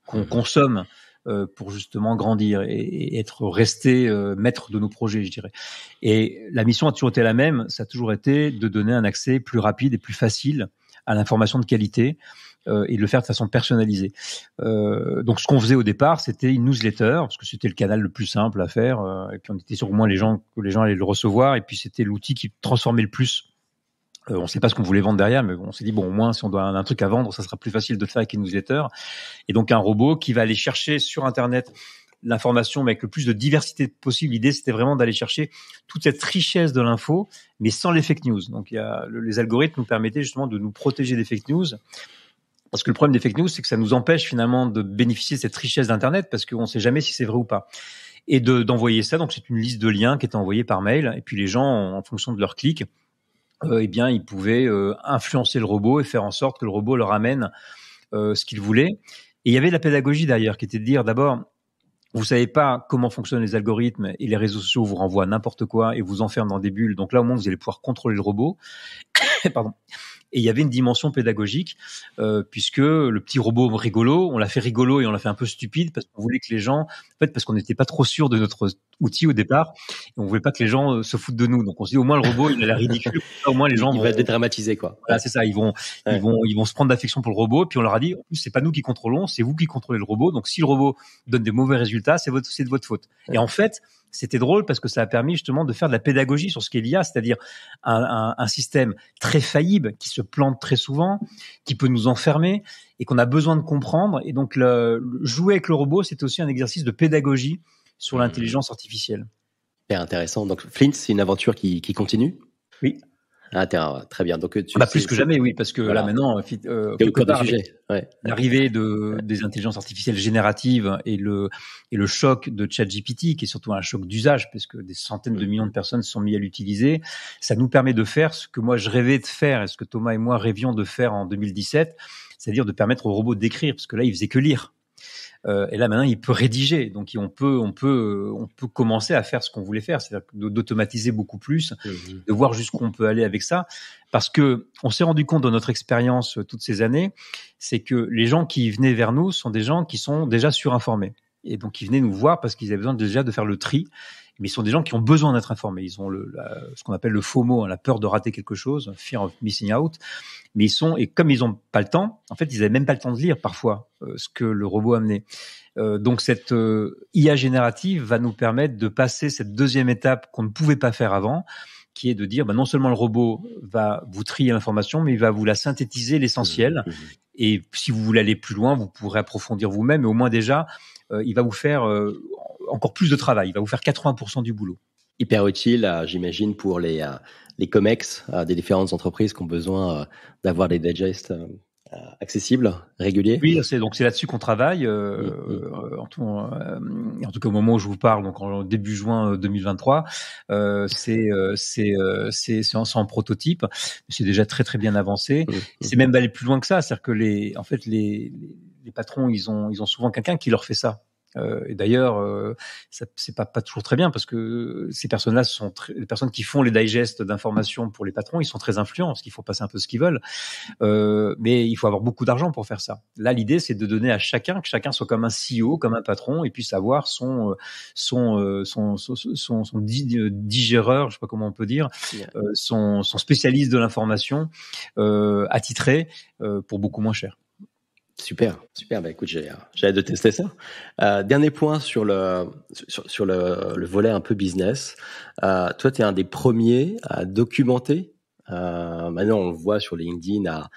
qu'on mmh. consomme. Euh, pour justement grandir et, être resté euh, maître de nos projets, je dirais. Et la mission a toujours été la même, ça a toujours été de donner un accès plus rapide et plus facile à l'information de qualité euh, et de le faire de façon personnalisée. donc ce qu'on faisait au départ, c'était une newsletter parce que c'était le canal le plus simple à faire et puis on était sûr moins les gens que les gens allaient le recevoir et puis c'était l'outil qui transformait le plus euh, on ne sait pas ce qu'on voulait vendre derrière, mais on s'est dit, bon, au moins, si on doit un, truc à vendre, ça sera plus facile de faire avec une newsletter. Et donc, un robot qui va aller chercher sur Internet l'information, mais avec le plus de diversité possible. L'idée, c'était vraiment d'aller chercher toute cette richesse de l'info, mais sans les fake news. Donc, il y les algorithmes nous permettaient justement de nous protéger des fake news. Parce que le problème des fake news, c'est que ça nous empêche finalement de bénéficier de cette richesse d'Internet, parce qu'on ne sait jamais si c'est vrai ou pas et d'envoyer ça. Donc c'est une liste de liens qui est envoyée par mail, et puis les gens, en fonction de leur clic, euh, eh bien, ils pouvaient euh, influencer le robot et faire en sorte que le robot leur amène euh, ce qu'ils voulaient. Et il y avait la pédagogie d'ailleurs qui était de dire d'abord, vous savez pas comment fonctionnent les algorithmes et les réseaux sociaux vous renvoient n'importe quoi et vous enferment dans des bulles. Donc là, au moins, vous allez pouvoir contrôler le robot. (coughs) Pardon. Et il y avait une dimension pédagogique, euh, puisque le petit robot rigolo, on l'a fait rigolo et on l'a fait un peu stupide parce qu'on voulait que les gens, en fait, parce qu'on n'était pas trop sûr de notre outil au départ, et on voulait pas que les gens euh, se foutent de nous. Donc on s'est dit au moins le robot, il a la ridicule, au moins les gens il vont va être quoi. Voilà, c'est ça, ils vont, ils vont, ils vont se prendre d'affection pour le robot. Puis on leur a dit, en plus c'est pas nous qui contrôlons, c'est vous qui contrôlez le robot. Donc si le robot donne des mauvais résultats, c'est votre, c'est de votre faute. Et en fait, c'était drôle parce que ça a permis justement de faire de la pédagogie sur ce qu'il y a, c'est-à-dire un, système très faillible qui se plante très souvent, qui peut nous enfermer et qu'on a besoin de comprendre. Et donc, le, jouer avec le robot, c'est aussi un exercice de pédagogie sur hmm. l'intelligence artificielle. C'est intéressant. Donc, Flint, c'est une aventure qui, qui continue Oui. Ah, très bien. Euh, ah bah, plus que jamais, oui, parce que là maintenant, euh, l'arrivée de, des intelligences artificielles génératives et le, et le choc de ChatGPT, qui est surtout un choc d'usage, parce que des centaines de mm. millions de personnes sont mises à l'utiliser, ça nous permet de faire ce que moi je rêvais de faire et ce que Thomas et moi rêvions de faire en 2017, c'est-à-dire de permettre aux robots d'écrire, parce que là, ils faisaient que lire. Euh, et là maintenant, il peut rédiger, donc on peut, on peut, euh, on peut commencer à faire ce qu'on voulait faire, c'est-à-dire d'automatiser beaucoup plus, mhm. de voir jusqu'où on peut aller avec ça, parce que on s'est rendu compte dans notre expérience euh, toutes ces années, c'est que les gens qui venaient vers nous sont des gens qui sont déjà surinformés. Et donc, ils venaient nous voir parce qu'ils avaient besoin déjà de faire le tri mais ils sont des gens qui ont besoin d'être informés. Ils ont le, ce qu'on appelle le FOMO, hein, la peur de rater quelque chose, fear of missing out. Mais ils sont, et comme ils n'ont pas le temps, en fait, ils n'avaient même pas le temps de lire parfois euh, ce que le robot amenait. amené. Euh, donc cette euh, IA générative va nous permettre de passer cette deuxième étape qu'on ne pouvait pas faire avant, qui est de dire, bah, non seulement le robot va vous trier l'information, mais il va vous la synthétiser l'essentiel. Mmh, mmh, mmh. Et si vous voulez aller plus loin, vous pourrez approfondir vous-même, mais au moins déjà, il va vous faire encore plus de travail. Il va vous faire 80% du boulot. Hyper utile, euh, j'imagine, pour les, euh, les COMEX euh, des différentes entreprises qui ont besoin d'avoir des digests accessibles, réguliers. Oui, c'est donc c'est là-dessus qu'on travaille. en, tout, en, tout, cas, au moment où je vous parle, donc en début juin 2023, c'est c'est en, prototype. C'est déjà très très bien avancé. Mmh, mmh. C'est même d'aller plus loin que ça, c'est-à-dire que les en fait les, les patrons, ils ont ils ont souvent quelqu'un qui leur fait ça. Euh, et d'ailleurs, euh, c'est pas, pas toujours très bien parce que ces personnes-là sont des les personnes qui font les digestes d'informations pour les patrons, ils sont très influents parce qu'ils font passer un peu ce qu'ils veulent. Euh, mais il faut avoir beaucoup d'argent pour faire ça. Là, l'idée, c'est de donner à chacun que chacun soit comme un CEO, comme un patron, et puisse avoir son euh, euh, son son son, son, digéreur, je sais pas comment on peut dire, son, son spécialiste de l'information attitré pour beaucoup moins cher. Super, super. Bah écoute, j'ai hâte de tester ça. Euh, dernier point sur le sur, le, le, volet un peu business. Euh, toi, tu es un des premiers à documenter. Euh, maintenant, on le voit sur LinkedIn à,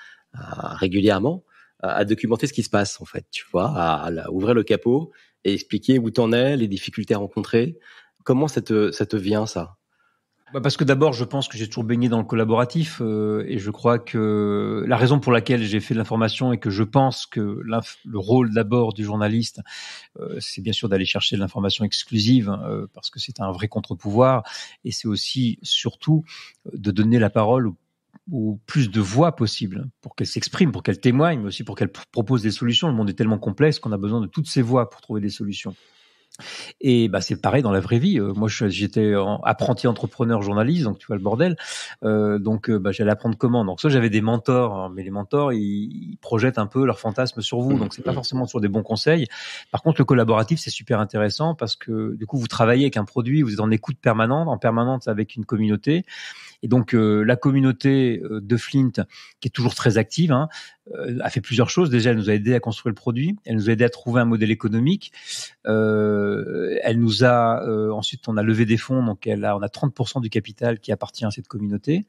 régulièrement euh, à documenter ce qui se passe en fait. Tu vois, à, ouvrir le capot et expliquer où t'en es, les difficultés rencontrées. Comment ça te ça te vient ça bah, parce que d'abord, je pense que j'ai toujours baigné dans le collaboratif euh, et je crois que la raison pour laquelle j'ai fait de l'information et que je pense que le rôle d'abord du journaliste, euh, c'est bien sûr d'aller chercher de l'information exclusive euh, parce que c'est un vrai contre-pouvoir et c'est aussi surtout de donner la parole aux plus de voix possible pour qu'elle s'exprime, pour qu'elle témoigne, mais aussi pour qu'elle propose des solutions. Le monde est tellement complexe qu'on a besoin de toutes ces voix pour trouver des solutions. Et bah, c'est pareil dans la vraie vie. Euh, moi, j'étais apprenti entrepreneur journaliste, donc tu vois le bordel. Euh, donc, euh, bah, j'allais apprendre comment. Donc, ça, j'avais des mentors, hein, mais les mentors, ils, projettent un peu leurs fantasmes sur vous. Mmh, donc, c'est pas mmh. forcément sur des bons conseils. Par contre, le collaboratif, c'est super intéressant parce que du coup, vous travaillez avec un produit, vous êtes en écoute permanente, en permanente avec une communauté. Et donc, euh, la communauté de Flint, qui est toujours très active, hein, euh, a fait plusieurs choses. Déjà, elle nous a aidé à construire le produit, elle nous a aidé à trouver un modèle économique. Euh, elle nous a euh, ensuite, on a levé des fonds, donc elle on a 30% du capital qui appartient à cette communauté.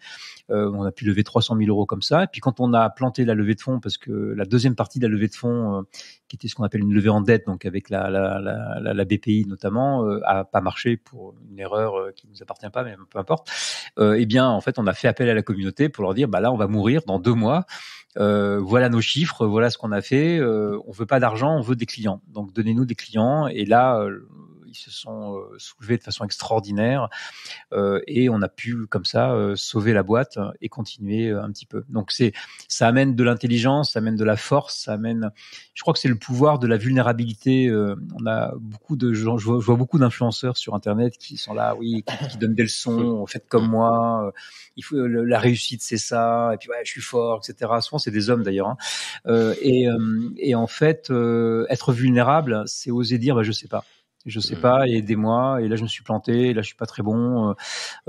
on a pu lever 300 000 euros comme ça. Et puis quand on a planté la levée de fonds, parce que la deuxième partie de la levée de fonds, qui était ce qu'on appelle une levée en dette, donc avec la, la, BPI notamment, a pas marché pour une erreur qui nous appartient pas, mais peu importe. eh bien, en fait, on a fait appel à la communauté pour leur dire, bah là, on va mourir dans deux mois. Euh, voilà nos chiffres, voilà ce qu'on a fait. Euh, on veut pas d'argent, on veut des clients. Donc donnez-nous des clients. Et là, euh, ils se sont euh, soulevés de façon extraordinaire euh, et on a pu comme ça euh, sauver la boîte et continuer un petit peu. Donc c'est ça amène de l'intelligence, ça amène de la force, ça amène. Je crois que c'est le pouvoir de la vulnérabilité. on a beaucoup de gens, je vois, beaucoup d'influenceurs sur Internet qui sont là, oui, qui, donnent des leçons, faites comme moi. il faut la réussite, c'est ça. Et puis ouais, je suis fort, etc. Souvent c'est des hommes d'ailleurs. Hein. et, en fait, être vulnérable, c'est oser dire, bah, je sais pas je sais mmh. pas, et aidez-moi, et là je me suis planté, et là je suis pas très bon, euh,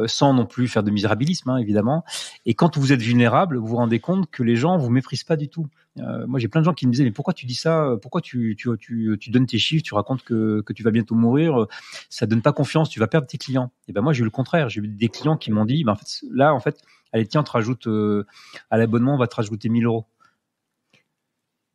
euh, sans non plus faire de misérabilisme, hein, évidemment. Et quand vous êtes vulnérable, vous vous rendez compte que les gens vous méprisent pas du tout. Euh, moi j'ai plein de gens qui me disaient, mais pourquoi tu dis ça Pourquoi tu, tu, tu, donnes tes chiffres, tu racontes que, tu vas bientôt mourir Ça donne pas confiance, tu vas perdre tes clients. Et ben moi j'ai eu le contraire, j'ai eu des clients qui m'ont dit, ben, en fait, là en fait, allez tiens, on te rajoute, à l'abonnement, on va te rajouter 1000 euros.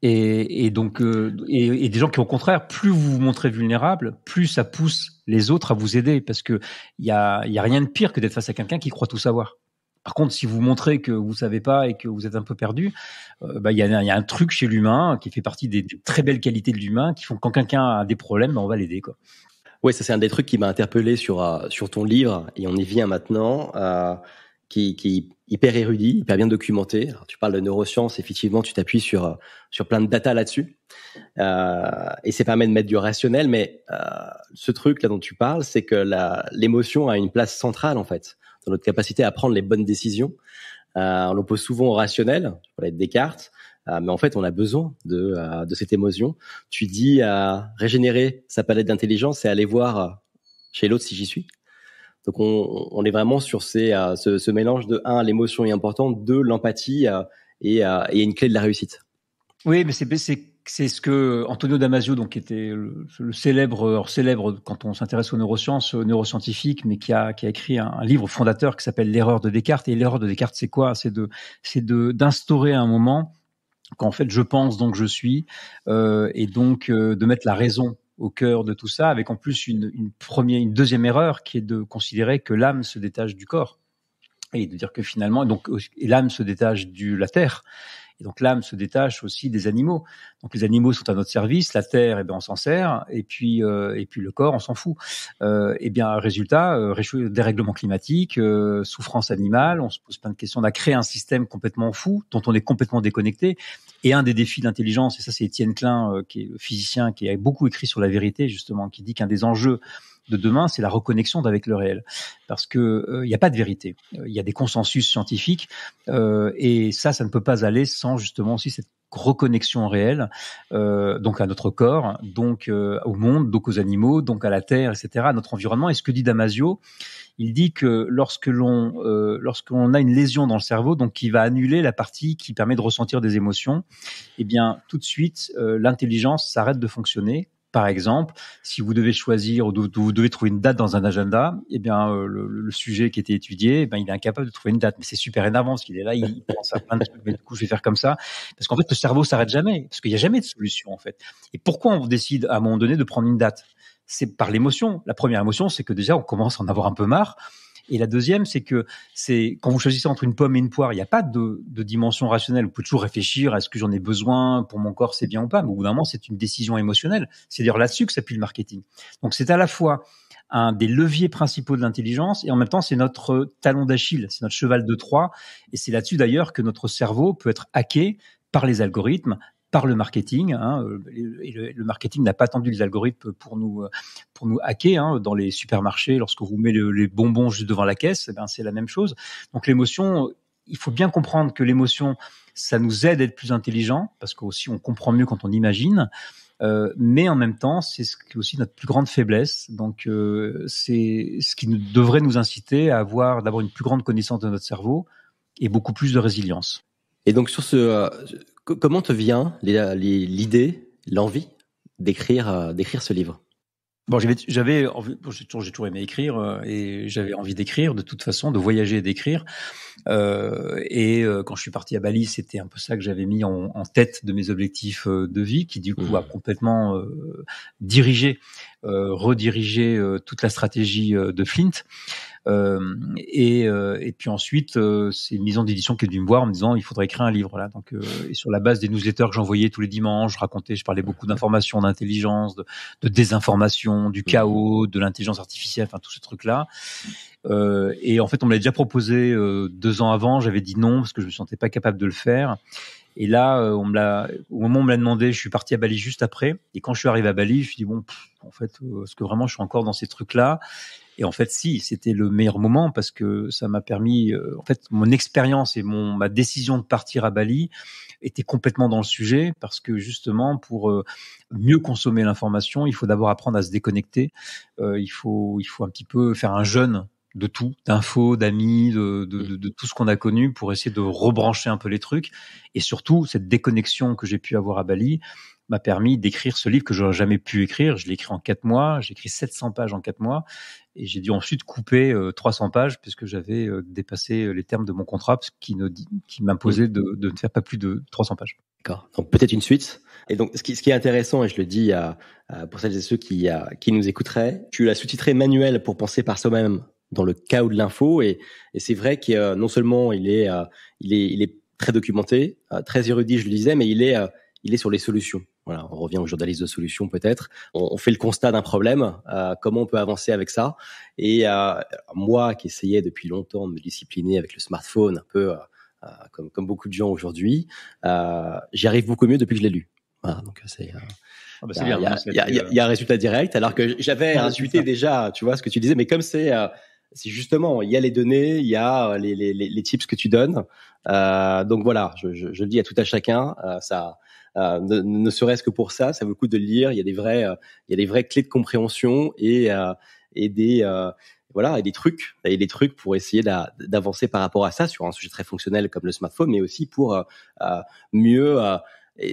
Et, donc, euh, et, des gens qui, au contraire, plus vous vous montrez vulnérable, plus ça pousse les autres à vous aider, parce que il y a, a rien de pire que d'être face à quelqu'un qui croit tout savoir. Par contre, si vous montrez que vous savez pas et que vous êtes un peu perdu, euh, bah, il y, a, y, a, un truc chez l'humain qui fait partie des, très belles qualités de l'humain, qui font que quand quelqu'un a des problèmes, bah, on va l'aider, quoi. Ouais, ça c'est un des trucs qui m'a interpellé sur euh, sur ton livre, et on y vient maintenant qui, est hyper érudit, hyper bien documenté. tu parles de neurosciences, effectivement, tu t'appuies sur euh, sur plein de data là-dessus, euh, et ça permet de mettre du rationnel. Mais euh, ce truc là dont tu parles, c'est que l'émotion a une place centrale en fait dans notre capacité à prendre les bonnes décisions. on l'oppose souvent au rationnel, pour être de Descartes, mais en fait, on a besoin de, de cette émotion. Tu dis à régénérer sa palette d'intelligence et aller voir chez l'autre si j'y suis. Donc on, est vraiment sur euh, ce, mélange de un l'émotion est importante, deux l'empathie euh, euh, et, une clé de la réussite. Oui, mais c'est c'est ce que Antonio Damasio, donc qui était le, célèbre, célèbre quand on s'intéresse aux neurosciences, aux neuroscientifiques, mais qui a, écrit un, livre fondateur qui s'appelle L'erreur de Descartes. Et l'erreur de Descartes, c'est quoi C'est de, d'instaurer un moment qu'en fait je pense donc je suis, et donc de mettre la raison au cœur de tout ça, avec en plus une, une, première, une deuxième erreur qui est de considérer que l'âme se détache du corps et de dire que finalement, donc, l'âme se détache de la terre et donc l'âme se détache aussi des animaux. Donc les animaux sont à notre service, la terre, eh bien, on s'en sert, et puis euh, et puis le corps, on s'en fout. et euh, eh bien résultat, euh, dérèglement climatique, souffrance animale, on se pose plein de questions. On a créé un système complètement fou dont on est complètement déconnecté. Et un des défis de l'intelligence, et ça c'est Étienne Klein, qui est physicien, qui a beaucoup écrit sur la vérité justement, qui dit qu'un des enjeux de demain, c'est la reconnexion avec le réel, parce que il euh, n'y a pas de vérité. Il euh, y a des consensus scientifiques, euh, et ça, ça ne peut pas aller sans justement aussi cette reconnexion réelle, donc à notre corps, donc au monde, donc aux animaux, donc à la terre, etc., à notre environnement. Et ce que dit Damasio, il dit que lorsque l'on lorsque a une lésion dans le cerveau, donc qui va annuler la partie qui permet de ressentir des émotions, eh bien tout de suite l'intelligence s'arrête de fonctionner par exemple, si vous devez choisir ou vous devez trouver une date dans un agenda, eh bien euh, le, sujet qui était étudié, eh ben, il est incapable de trouver une date. Mais c'est super énervant parce qu'il est là, il (laughs) pense à plein de trucs, mais du coup je vais faire comme ça. Parce qu'en fait le cerveau s'arrête jamais, parce qu'il n'y a jamais de solution en fait. Et pourquoi on décide à un moment donné de prendre une date C'est par l'émotion. La première émotion, c'est que déjà on commence à en avoir un peu marre. Et la deuxième, c'est que c'est quand vous choisissez entre une pomme et une poire, il n'y a pas de, dimension rationnelle. Vous pouvez toujours réfléchir à ce que j'en ai besoin pour mon corps, c'est bien ou pas. Mais au bout d'un moment, c'est une décision émotionnelle. C'est d'ailleurs là-dessus que s'appuie le marketing. Donc c'est à la fois un des leviers principaux de l'intelligence et en même temps c'est notre talon d'Achille, c'est notre cheval de Troie et c'est là-dessus d'ailleurs que notre cerveau peut être hacké par les algorithmes, par le marketing. Hein, euh, le, marketing n'a pas tendu les algorithmes pour nous, euh, pour nous hacker. Hein, dans les supermarchés, lorsque vous mettez les bonbons juste devant la caisse, eh ben, c'est la même chose. Donc l'émotion, il faut bien comprendre que l'émotion, ça nous aide à être plus intelligent, parce qu'aussi on comprend mieux quand on imagine. Euh, mais en même temps, c'est aussi notre plus grande faiblesse. Donc, c'est ce qui nous, devrait nous inciter à avoir d'abord une plus grande connaissance de notre cerveau et beaucoup plus de résilience. Et donc sur ce, euh, comment te vient l'idée, l'envie d'écrire euh, d'écrire ce livre Bon, j'avais, j'ai toujours, j'ai toujours aimé écrire euh, et j'avais envie d'écrire de toute façon, de voyager et d'écrire. Euh, et quand je suis parti à Bali, c'était un peu ça que j'avais mis en, tête de mes objectifs de vie, qui du coup mmh. a complètement dirigé, redirigé toute la stratégie de Flint et, euh, et puis ensuite, euh, c'est une maison d'édition qui est venue me voir en me disant il faudrait écrire un livre là. Donc euh, et sur la base des newsletters que j'envoyais tous les dimanches, je racontais, je parlais beaucoup d'informations, d'intelligence, de, désinformation, du chaos, de l'intelligence artificielle, enfin tout ce truc là. Euh, et en fait, on me l'a déjà proposé deux ans avant. J'avais dit non parce que je me sentais pas capable de le faire. Et là, on me l'a, au moment où on me l'a demandé, je suis parti à Bali juste après. Et quand je suis arrivé à Bali, je me suis dit bon, en fait, est-ce que vraiment je suis encore dans ces trucs-là et en fait, si, c'était le meilleur moment parce que ça m'a permis, euh, en fait, mon expérience et mon, ma décision de partir à Bali était complètement dans le sujet parce que justement, pour euh, mieux consommer l'information, il faut d'abord apprendre à se déconnecter. Euh, il faut, il faut un petit peu faire un jeûne de tout, d'infos, d'amis, de, de, de, de, tout ce qu'on a connu pour essayer de rebrancher un peu les trucs. Et surtout, cette déconnexion que j'ai pu avoir à Bali m'a permis d'écrire ce livre que j'aurais jamais pu écrire. Je l'ai écrit en quatre mois, j'ai écrit 700 pages en quatre mois. Et j'ai dû ensuite couper 300 euh, pages puisque j'avais euh, dépassé euh, les termes de mon contrat, ce qui, qui m'imposait de, ne faire pas plus de 300 pages. D'accord. Donc peut-être une suite. Et donc ce qui, est intéressant, et je le dis à, pour celles et ceux qui, qui nous écouteraient, tu l'as sous-titré manuel pour penser par soi-même dans le chaos de l'info. Et, c'est vrai que non seulement il est, il il est très documenté, très érudit, je le disais, mais il est, il est sur les solutions. Voilà, on revient au journaliste de solution peut-être. On, fait le constat d'un problème, euh, comment on peut avancer avec ça. Et euh, moi qui essayais depuis longtemps de me discipliner avec le smartphone, un peu euh, comme, comme, beaucoup de gens aujourd'hui, j'y arrive beaucoup mieux depuis que je l'ai lu. Voilà, donc c'est il y, a un résultat direct, alors que j'avais insulté déjà, tu vois ce que tu disais, mais comme c'est c'est justement, il y a les données, il y a les, les, les tips que tu donnes. donc voilà, je, le dis à tout à chacun, ça, euh, ne, serait-ce que pour ça, ça vaut le coup de le lire. Il y a des vraies, euh, il y a des vraies clés de compréhension et, euh, et des voilà, des trucs, et des trucs pour essayer d'avancer par rapport à ça sur un sujet très fonctionnel comme le smartphone, mais aussi pour mieux.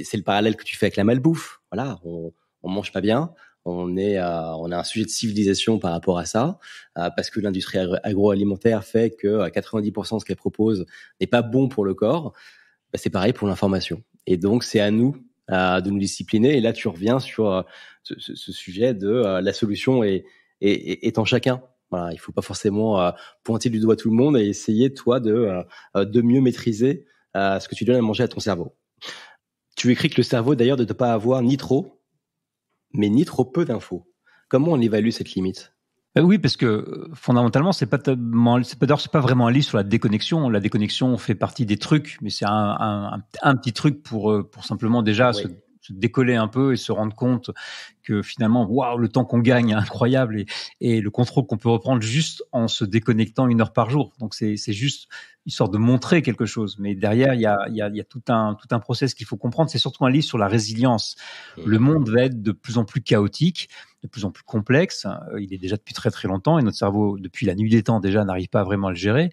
c'est le parallèle que tu fais avec la malbouffe. Voilà, on, on mange pas bien, on est on a un sujet de civilisation par rapport à ça parce que l'industrie agroalimentaire fait que 90% de ce qu'elle propose n'est pas bon pour le corps bah, c'est pareil pour l'information et donc c'est à nous de nous discipliner. Et là, tu reviens sur euh, ce, sujet de euh, la solution est, est, chacun. Voilà, il faut pas forcément euh, pointer du doigt tout le monde et essayer toi de mieux maîtriser ce que tu donnes à manger à ton cerveau. Tu écris que le cerveau d'ailleurs ne doit pas avoir ni trop, mais ni trop peu d'infos. Comment on évalue cette limite bah oui, parce que euh, fondamentalement, c'est pas tellement, c'est pas, vraiment un livre sur la déconnexion. La déconnexion fait partie des trucs, mais c'est un, petit truc pour euh, pour simplement déjà se, décoller un peu et se rendre compte que finalement, waouh, le temps qu'on gagne est incroyable et, le contrôle qu'on peut reprendre juste en se déconnectant une heure par jour. Donc c'est juste histoire de montrer quelque chose. Mais derrière, il y a, y a, y a tout un tout un process qu'il faut comprendre. C'est surtout un livre sur la résilience. Mmh. Le monde va être de plus en plus chaotique, de plus en plus complexe. Euh, il est déjà depuis très très longtemps et notre cerveau, depuis la nuit des temps déjà, n'arrive pas vraiment à le gérer.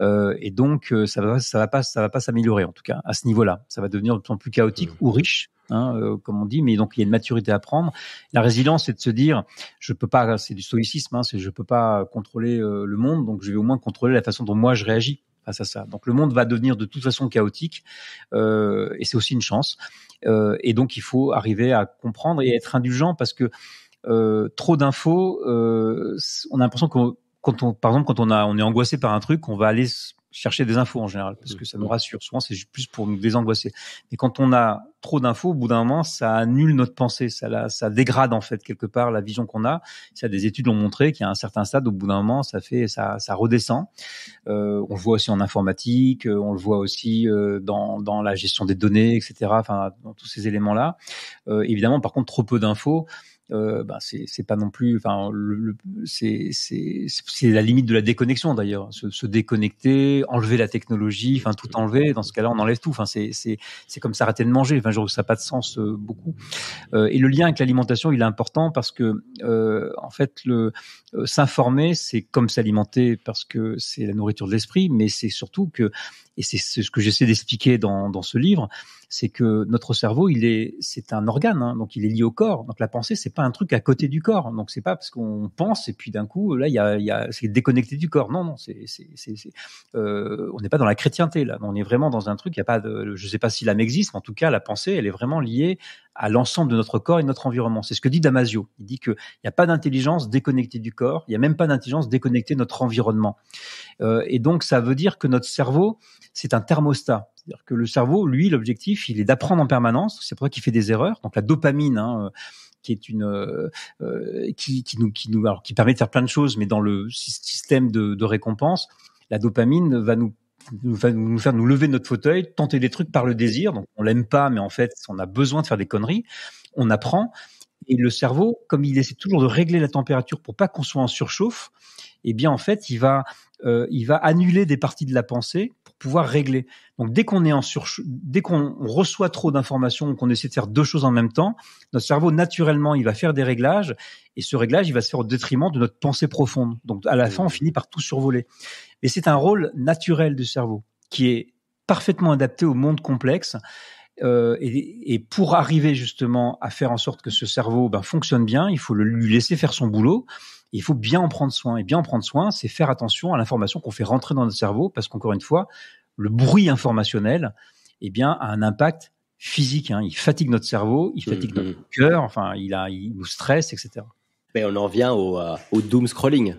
Euh, et donc, euh, ça va ça va pas ça va pas s'améliorer en tout cas à ce niveau-là. Ça va devenir de plus en plus chaotique mmh. ou riche. Hein, comme on dit, mais donc il y a une maturité à prendre. La résilience, c'est de se dire, je peux pas, c'est du stoïcisme, hein, c'est je peux pas contrôler le monde, donc je vais au moins contrôler la façon dont moi je réagis à ça. Donc le monde va devenir de toute façon chaotique, euh, et c'est aussi une chance. Euh, et donc il faut arriver à comprendre et être indulgent parce que euh, trop d'infos, on a l'impression que quand par exemple, quand on, a, on est angoissé par un truc, on va aller chercher des infos en général, parce mmh. que ça nous mmh. rassure. Souvent, c'est plus pour nous désangoisser. Mais quand on a trop d'infos, au bout d'un moment, ça annule notre pensée, ça, ça dégrade en fait quelque part la vision qu'on a. Ça, des études l'ont montré qu'il y a un certain stade, au bout d'un moment, ça fait, ça, ça redescend. Euh, on le voit aussi en informatique, euh, on le voit aussi euh, dans, dans la gestion des données, etc. Enfin, dans tous ces éléments-là. évidemment, par contre, trop peu d'infos. Euh, bah, c'est pas non plus, enfin, le, c'est la limite de la déconnexion d'ailleurs. Se, déconnecter, enlever la technologie, enfin tout enlever. Dans ce cas-là, on enlève tout. Enfin, c'est comme s'arrêter de manger. Enfin, trouve ça n'a pas de sens euh, beaucoup. Euh, et le lien avec l'alimentation, il est important parce que en fait, le s'informer, c'est comme s'alimenter parce que c'est la nourriture de l'esprit, mais c'est surtout que et c'est ce que j'essaie d'expliquer dans, ce livre, c'est que notre cerveau, il est, c'est un organe, hein, donc il est lié au corps. Donc la pensée, c'est pas un truc à côté du corps. Donc c'est pas parce qu'on pense et puis d'un coup, là, il y a, c'est déconnecté du corps. Non, non, c'est, c'est, euh, on n'est pas dans la chrétienté là. On est vraiment dans un truc. Il y a pas de, je sais pas si l'âme existe, mais en tout cas, la pensée, elle est vraiment liée à l'ensemble de notre corps et notre environnement. C'est ce que dit Damasio. Il dit qu'il n'y a pas d'intelligence déconnectée du corps, il n'y a même pas d'intelligence déconnectée de notre environnement. Euh, et donc, ça veut dire que notre cerveau, c'est un thermostat. C'est-à-dire que le cerveau, lui, l'objectif, il est d'apprendre en permanence. C'est pour ça qu'il fait des erreurs. Donc la dopamine, hein, euh, qui est une euh, euh, qui, nous qui qui permet de faire plein de choses, mais dans le système de, récompense, la dopamine va nous nous faire nous lever notre fauteuil, tenter des trucs par le désir. Donc on l'aime pas, mais en fait on a besoin de faire des conneries. On apprend et le cerveau, comme il essaie toujours de régler la température pour pas qu'on soit en surchauffe, eh bien en fait il va il va annuler des parties de la pensée pouvoir régler. Donc dès qu'on est dès qu'on reçoit trop d'informations ou qu'on essaie de faire deux choses en même temps, notre cerveau naturellement il va faire des réglages et ce réglage il va se faire au détriment de notre pensée profonde. Donc à la fin on mmh. finit par tout survoler. Mais c'est un rôle naturel du cerveau qui est parfaitement adapté au monde complexe. Euh, et, pour arriver justement à faire en sorte que ce cerveau ben, fonctionne bien, il faut le, lui laisser faire son boulot il faut bien en prendre soin. Et bien en prendre soin, c'est faire attention à l'information qu'on fait rentrer dans notre cerveau, parce qu'encore une fois, le bruit informationnel, eh bien, a un impact physique. Hein. Il fatigue notre cerveau, il fatigue mhm. notre cœur. Enfin, il, a, nous stresse, etc. Mais on en vient euh, au, doom scrolling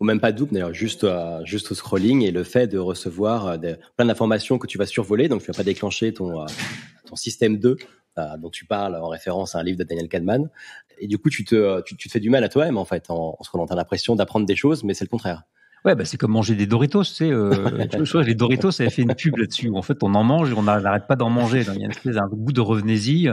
ou même pas doom, d'ailleurs, juste euh, au scrolling et le fait de recevoir euh, plein d'informations que tu vas survoler, donc tu vas pas déclencher ton ton système 2 euh, dont tu parles en référence à un livre de Daniel Kahneman. Et du coup, tu te, euh, fais du mal à toi-même, en fait, en, se qu'on a l'impression d'apprendre des choses, mais c'est le contraire. Ouais, bah c'est comme manger des Doritos, c'est Euh, (laughs) les Doritos, ça avait fait une pub là-dessus. En fait, on en mange et on n'arrête pas d'en manger. il y a un goût de revenez-y.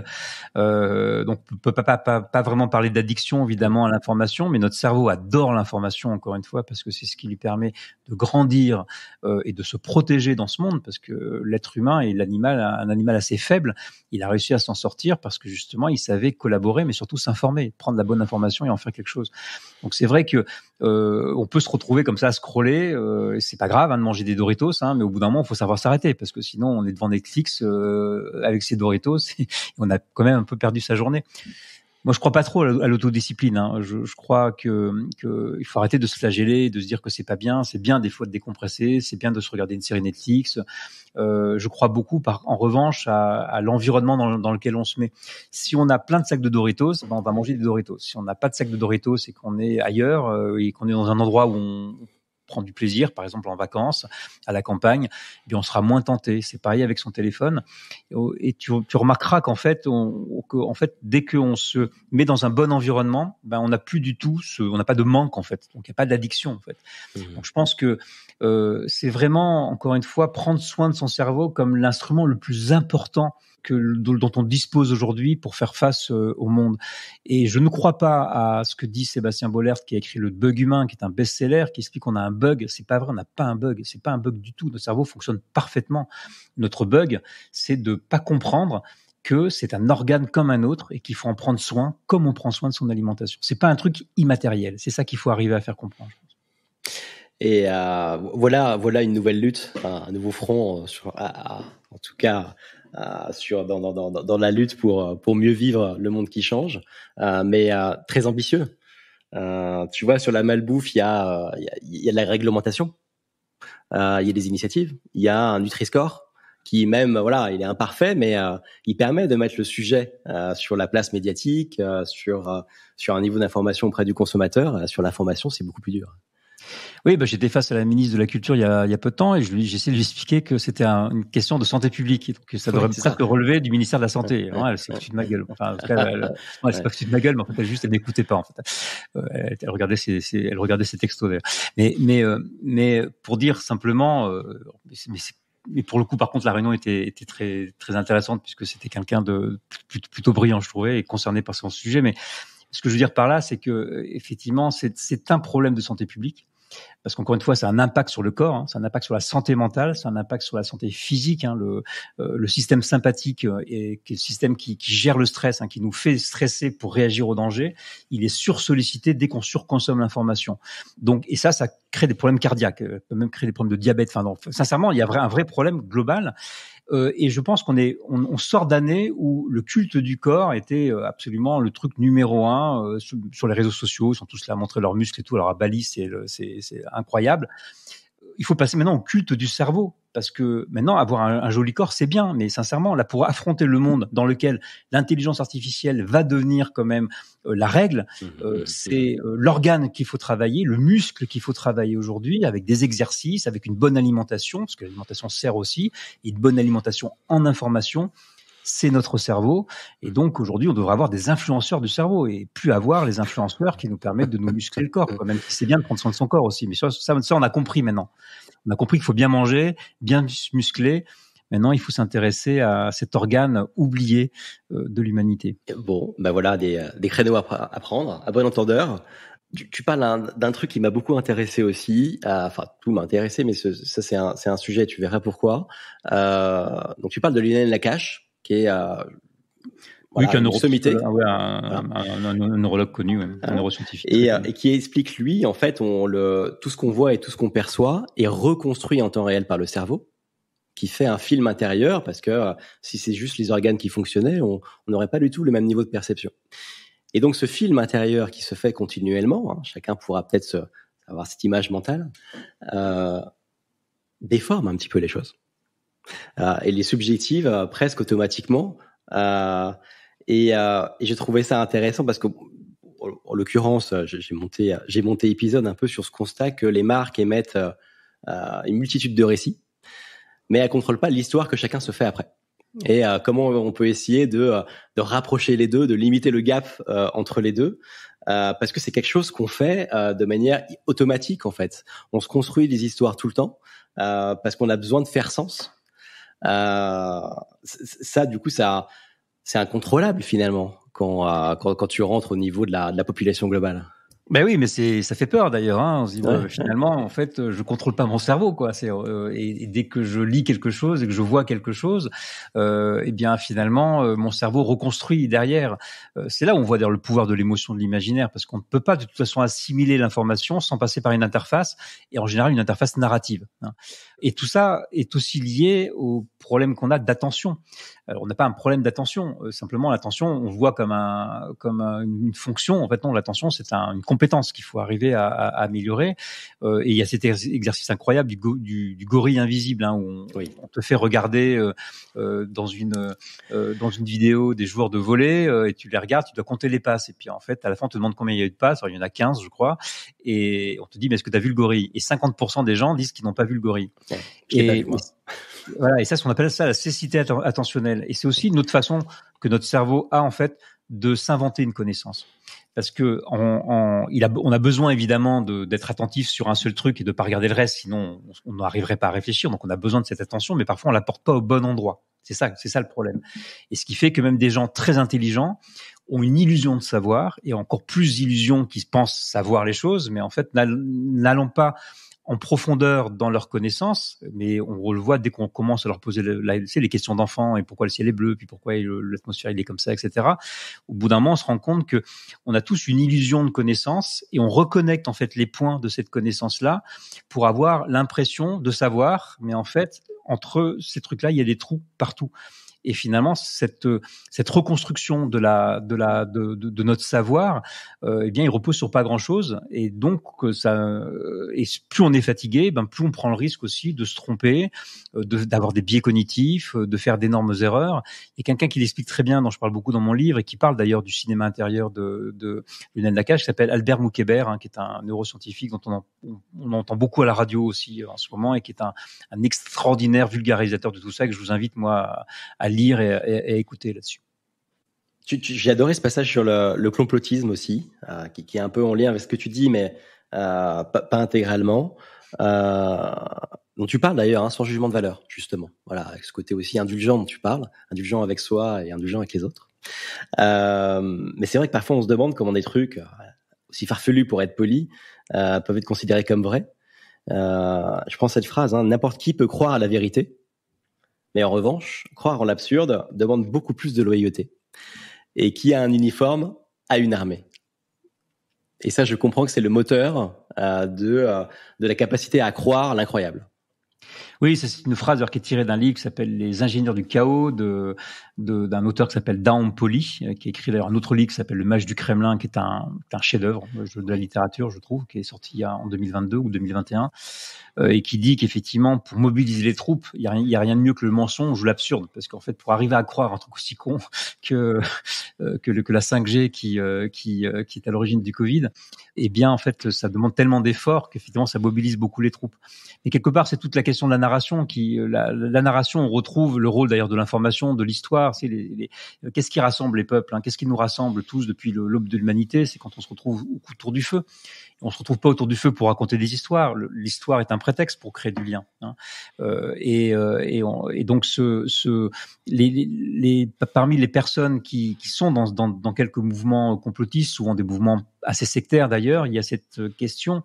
Euh, donc, on peut pas, pas, pas, pas vraiment parler d'addiction, évidemment, à l'information, mais notre cerveau adore l'information, encore une fois, parce que c'est ce qui lui permet de grandir euh, et de se protéger dans ce monde, parce que l'être humain est l'animal, un animal assez faible. Il a réussi à s'en sortir parce que justement, il savait collaborer, mais surtout s'informer, prendre la bonne information et en faire quelque chose. Donc c'est vrai que euh, on peut se retrouver comme ça à scroller. Euh, c'est pas grave hein, de manger des Doritos, hein, mais au bout d'un moment, il faut savoir s'arrêter parce que sinon, on est devant Netflix euh, avec ses Doritos (laughs) et on a quand même un peu perdu sa journée. Moi, je crois pas trop à l'autodiscipline. Hein. Je, crois que, il faut arrêter de se flageller, de se dire que c'est pas bien. C'est bien des fois de décompresser, c'est bien de se regarder une série Netflix. Euh, je crois beaucoup, en revanche, à, l'environnement dans, lequel on se met. Si on a plein de sacs de Doritos, ben, on va manger des Doritos. Si on n'a pas de sacs de Doritos et qu'on est ailleurs euh, et qu'on est dans un endroit où on prendre du plaisir, par exemple en vacances, à la campagne, et eh on sera moins tenté. C'est pareil avec son téléphone. Oh, et tu, remarqueras qu'en fait, en dès qu'on se met dans un bon environnement, ben on n'a plus du tout, on n'a pas de manque en fait. Donc il n'y a pas d'addiction en fait. Mmh. Donc je pense que euh, c'est vraiment, encore une fois, prendre soin de son cerveau comme l'instrument le plus important que, dont on dispose aujourd'hui pour faire face euh, au monde. Et je ne crois pas à ce que dit Sébastien Bollert, qui a écrit Le Bug Humain, qui est un best-seller, qui explique qu'on a un bug. C'est pas vrai, on n'a pas un bug. C'est pas un bug du tout. Notre cerveau fonctionne parfaitement. Notre bug, c'est de pas comprendre que c'est un organe comme un autre et qu'il faut en prendre soin comme on prend soin de son alimentation. C'est pas un truc immatériel. C'est ça qu'il faut arriver à faire comprendre. Et euh, voilà, voilà une nouvelle lutte, un nouveau front euh, en tout cas, euh, sur dans, dans, la lutte euh, pour mieux vivre le monde qui change, euh, mais très ambitieux. tu vois, sur la malbouffe, il y a la réglementation, il y a des initiatives, il y a un Nutri-Score qui même voilà il est imparfait mais il permet de mettre le sujet sur la place médiatique sur sur un niveau d'information auprès du consommateur sur l'information c'est beaucoup plus dur oui, bah, j'étais face à la ministre de la Culture il y a, peu de temps et j'ai essayé de lui expliquer que c'était une question de santé publique, que ça devrait presque relever du ministère de la Santé. Ouais, elle s'est de ma gueule. Enfin, en tout cas, elle, s'est (laughs) pas foutue de ma gueule, mais en fait, elle juste, elle n'écoutait pas. Euh, elle, regardait ses, textes elle regardait textos euh, Mais, pour dire simplement, euh, pour le coup, par contre, la réunion était, très, très intéressante puisque c'était quelqu'un de plutôt brillant, je trouvais, et concerné par son sujet. Mais ce que je veux dire par là, c'est que effectivement, c'est un problème de santé publique parce qu'encore une fois, c'est un impact sur le corps, c'est hein, un impact sur la santé mentale, c'est un impact sur la santé physique. Hein, euh, le, système sympathique euh, est le système qui, gère le stress, hein, qui nous fait stresser pour réagir au danger, il est sursollicité dès qu'on surconsomme l'information. Donc, et ça, ça crée des problèmes cardiaques, euh, peut même créer des problèmes de diabète. sincèrement, il y a un vrai problème global. Euh, et je pense qu'on est, on, sort d'année où le culte du corps était euh, absolument le truc numéro un euh, sur, les réseaux sociaux. Ils sont tous là à montrer leurs muscles et tout. Alors à Bali, c'est incroyable. Il faut passer maintenant au culte du cerveau parce que maintenant, avoir un, joli corps, c'est bien, mais sincèrement, là, pour affronter le monde dans lequel l'intelligence artificielle va devenir quand même euh, la règle, mmh, euh, mmh, mmh. c'est euh, l'organe qu'il faut travailler, le muscle qu'il faut travailler aujourd'hui, avec des exercices, avec une bonne alimentation, parce que l'alimentation sert aussi, et une bonne alimentation en information c'est notre cerveau. Et donc, aujourd'hui, on devrait avoir des influenceurs du cerveau et plus avoir les influenceurs qui nous permettent de nous muscler le corps. (laughs) Quand même, c'est bien de prendre soin de son corps aussi. Mais ça, ça on a compris maintenant on a compris qu'il faut bien manger, bien muscler. Maintenant, il faut s'intéresser à cet organe oublié euh, de l'humanité. Bon, ben voilà, des, euh, des créneaux à, prendre, à bon entendeur. Tu, parles d'un truc qui m'a beaucoup intéressé aussi, enfin tout m'a intéressé, mais ça c'est un, un, sujet, tu verras pourquoi. Euh, donc tu parles de la Cache, qui est, qu'un un, neurologue connu, un hein. neuroscientifique. Euh, et, qui explique, lui, en fait, on le, tout ce qu'on voit et tout ce qu'on perçoit est reconstruit en temps réel par le cerveau qui fait un film intérieur parce que euh, si c'est juste les organes qui fonctionnaient, on n'aurait pas du tout le même niveau de perception. Et donc ce film intérieur qui se fait continuellement, hein, chacun pourra peut-être avoir cette image mentale, euh, déforme un petit peu les choses. et les subjectives presque automatiquement. Et, euh, j'ai trouvé ça intéressant parce que, en l'occurrence, euh, j'ai monté, j'ai monté épisode un peu sur ce constat que les marques émettent euh, euh une multitude de récits, mais elles contrôlent pas l'histoire que chacun se fait après. Mmh. Et euh, comment on peut essayer de, euh, de rapprocher les deux, de limiter le gap entre les deux, parce que c'est quelque chose qu'on fait de manière automatique en fait. On se construit des histoires tout le temps parce qu'on a besoin de faire sens. ça, du coup, ça c'est incontrôlable finalement euh, quand, quand, tu rentres au niveau de la, de la population globale. Ben oui, mais c'est ça fait peur d'ailleurs. Hein. On dit euh, finalement, en fait, euh, je contrôle pas mon cerveau, quoi. C'est euh, et, dès que je lis quelque chose et que je vois quelque chose, euh, eh bien finalement, mon cerveau reconstruit derrière. c'est là où on voit d'ailleurs le pouvoir de l'émotion, de l'imaginaire, parce qu'on ne peut pas de toute façon assimiler l'information sans passer par une interface et en général une interface narrative. Hein. Et tout ça est aussi lié au problème qu'on a d'attention. Alors, on n'a pas un problème d'attention. simplement, l'attention, on voit comme un comme une fonction. En fait, non, l'attention, c'est un, compétences qu'il faut arriver à, améliorer. Euh, et il y a cet exercice incroyable du, du, gorille invisible, hein, où on, te fait regarder euh, euh, dans une dans une vidéo des joueurs de volet et tu les regardes, tu dois compter les passes. Et puis en fait, à la fin, on te demande combien il y a eu de passes. il y en a 15, je crois. Et on te dit, mais est-ce que tu as vu le gorille Et 50% des gens disent qu'ils n'ont pas vu le gorille. et, voilà, et ça, on appelle ça la cécité attentionnelle. Et c'est aussi une autre façon que notre cerveau a en fait de s'inventer une connaissance parce que on, a, besoin évidemment d'être attentif sur un seul truc et de pas regarder le reste, sinon on n'arriverait pas à réfléchir. Donc on a besoin de cette attention, mais parfois on la porte pas au bon endroit. C'est ça, c'est ça le problème. Et ce qui fait que même des gens très intelligents ont une illusion de savoir et encore plus illusion qui pensent savoir les choses, mais en fait n'allons pas en profondeur dans leur connaissance mais on le voit dès qu'on commence à leur poser les questions d'enfants et pourquoi le ciel est bleu, puis pourquoi l'atmosphère il est comme ça, etc. Au bout d'un moment, on se rend compte que on a tous une illusion de connaissance et on reconnecte en fait les points de cette connaissance-là pour avoir l'impression de savoir, mais en fait entre ces trucs-là, il y a des trous partout. Et finalement, cette, euh, cette reconstruction de, la, de, notre savoir, euh, eh bien, il repose sur pas grand-chose. Et donc, euh, ça, et plus on est fatigué, ben, plus on prend le risque aussi de se tromper, d'avoir des biais cognitifs, de faire d'énormes erreurs. Et quelqu'un qui l'explique très bien, dont je parle beaucoup dans mon livre, et qui parle d'ailleurs du cinéma intérieur de, de Lionel qui s'appelle Albert Moukébert, hein, qui est un neuroscientifique dont on, entend beaucoup à la radio aussi en ce moment, et qui est un, un extraordinaire vulgarisateur de tout ça, que je vous invite, moi, à lire lire et, écouter là-dessus. J'ai adoré ce passage sur le, le complotisme aussi, euh, qui, est un peu en lien avec ce que tu dis, mais euh, pas, intégralement. Euh, dont tu parles d'ailleurs, hein, sans jugement de valeur, justement. Voilà, ce côté aussi indulgent dont tu parles, indulgent avec soi et indulgent avec les autres. mais c'est vrai que parfois on se demande comment des trucs aussi farfelus pour être polis peuvent être considérés comme vrais. je prends cette phrase, hein, n'importe qui peut croire à la vérité, mais en revanche, croire en l'absurde demande beaucoup plus de loyauté. Et qui a un uniforme a une armée. Et ça, je comprends que c'est le moteur euh, de, euh, de la capacité à croire l'incroyable. Oui, c'est une phrase qui est tirée d'un livre qui s'appelle Les ingénieurs du chaos d'un auteur qui s'appelle Daon Poli, euh, qui écrit d'ailleurs un autre livre qui s'appelle Le mage du Kremlin, qui est un, chef-d'œuvre euh, de la littérature, je trouve, qui est sorti en 2022 ou 2021, euh, et qui dit qu'effectivement, pour mobiliser les troupes, il n'y a, rien de mieux que le mensonge ou l'absurde, parce qu'en fait, pour arriver à croire un truc aussi con (laughs) que que, la 5G qui est à l'origine du Covid, eh bien, en fait, ça demande tellement d'efforts qu'effectivement, ça mobilise beaucoup les troupes. Et quelque part, c'est toute la question de la narration qui, euh, la, narration, on retrouve le rôle d'ailleurs de l'information, de l'histoire. C'est les, euh, qu'est-ce qui rassemble les peuples hein, Qu'est-ce qui nous rassemble tous depuis l'aube de l'humanité C'est quand on se retrouve autour du feu on se retrouve pas autour du feu pour raconter des histoires. L'histoire est un prétexte pour créer du lien. Hein. Euh, et, euh, et, et, donc, ce, ce, les, parmi les personnes qui, qui sont dans, dans, dans, quelques mouvements complotistes, souvent des mouvements assez sectaires d'ailleurs, il y a cette question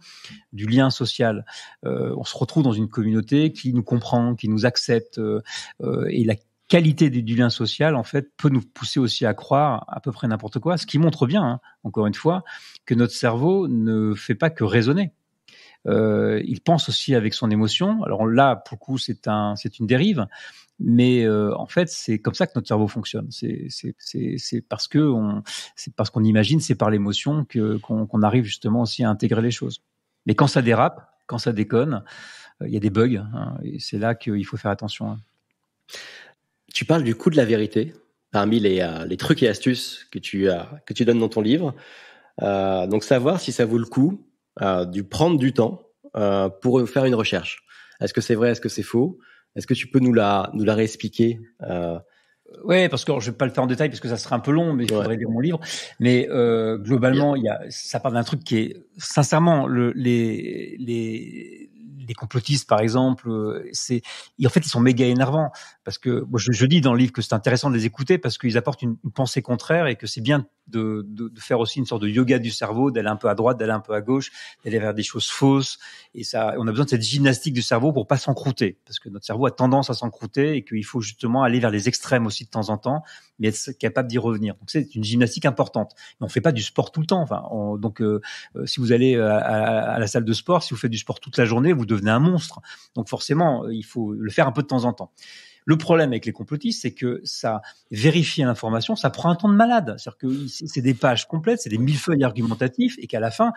du lien social. Euh, on se retrouve dans une communauté qui nous comprend, qui nous accepte, euh, euh, et la qualité du, lien social, en fait, peut nous pousser aussi à croire à peu près n'importe quoi, ce qui montre bien, hein, encore une fois, que notre cerveau ne fait pas que raisonner. Euh, il pense aussi avec son émotion. Alors là, pour le coup, c'est un, c'est une dérive, mais euh, en fait, c'est comme ça que notre cerveau fonctionne. C'est, c'est, c'est, parce que on, c'est parce qu'on imagine, c'est par l'émotion que qu'on, arrive justement aussi à intégrer les choses. Mais quand ça dérape, quand ça déconne, euh, il y a des bugs. Hein, et c'est là qu'il faut faire attention. Hein. Tu parles du coût de la vérité parmi les, euh, les trucs et astuces que tu, as euh, que tu donnes dans ton livre. Euh, donc savoir si ça vaut le coup euh, du prendre du temps pour faire une recherche. Est-ce que c'est vrai, est-ce que c'est faux Est-ce que tu peux nous la, nous la réexpliquer Ouais, parce que je vais pas le faire en détail parce que ça serait un peu long, mais je voudrais faudrait lire mon livre. Mais euh, globalement, il y a, ça parle d'un truc qui est sincèrement le, les les les complotistes, par exemple, euh, c'est en fait ils sont méga énervants parce que moi, je, dis dans le livre que c'est intéressant de les écouter parce qu'ils apportent une, pensée contraire et que c'est bien de, faire aussi une sorte de yoga du cerveau, d'aller un peu à droite, d'aller un peu à gauche, d'aller vers des choses fausses et ça, on a besoin de cette gymnastique du cerveau pour pas s'encrouter parce que notre cerveau a tendance à s'encrouter et qu'il faut justement aller vers les extrêmes aussi de temps en temps, mais être capable d'y revenir. Donc c'est une gymnastique importante. Mais on fait pas du sport tout le temps. Enfin, donc euh, euh, si vous allez à, à, la salle de sport, si vous faites du sport toute la journée, vous devenait un monstre. Donc forcément, euh, il faut le faire un peu de temps en temps. Le problème avec les complotistes, c'est que ça vérifie l'information, ça prend un temps de malade. C'est-à-dire que c'est des pages complètes, c'est des mille feuilles argumentatifs, et qu'à la fin,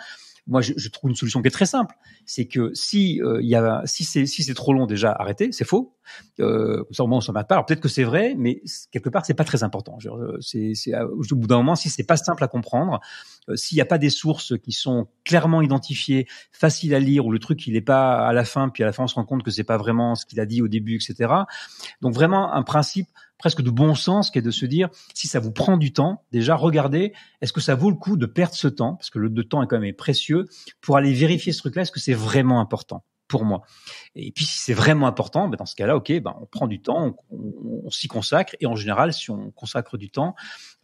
moi, je, je, trouve une solution qui est très simple, c'est que si euh, il y a, si c'est si c'est trop long déjà, arrêtez, c'est faux. Euh, ça au moins on s'en bat pas. Alors peut-être que c'est vrai, mais quelque part c'est pas très important. C'est euh, au bout d'un moment, si c'est pas simple à comprendre, euh, s'il n'y a pas des sources qui sont clairement identifiées, faciles à lire, ou le truc il n'est pas à la fin, puis à la fin on se rend compte que c'est pas vraiment ce qu'il a dit au début, etc. Donc vraiment un principe presque de bon sens qui est de se dire si ça vous prend du temps, déjà regardez, est-ce que ça vaut le coup de perdre ce temps parce que le temps est quand même précieux pour aller vérifier ce truc-là, est-ce que c'est vraiment important pour moi. Et puis si c'est vraiment important, ben dans ce cas-là, ok, ben on prend du temps, on, s'y consacre. Et en général, si on consacre du temps,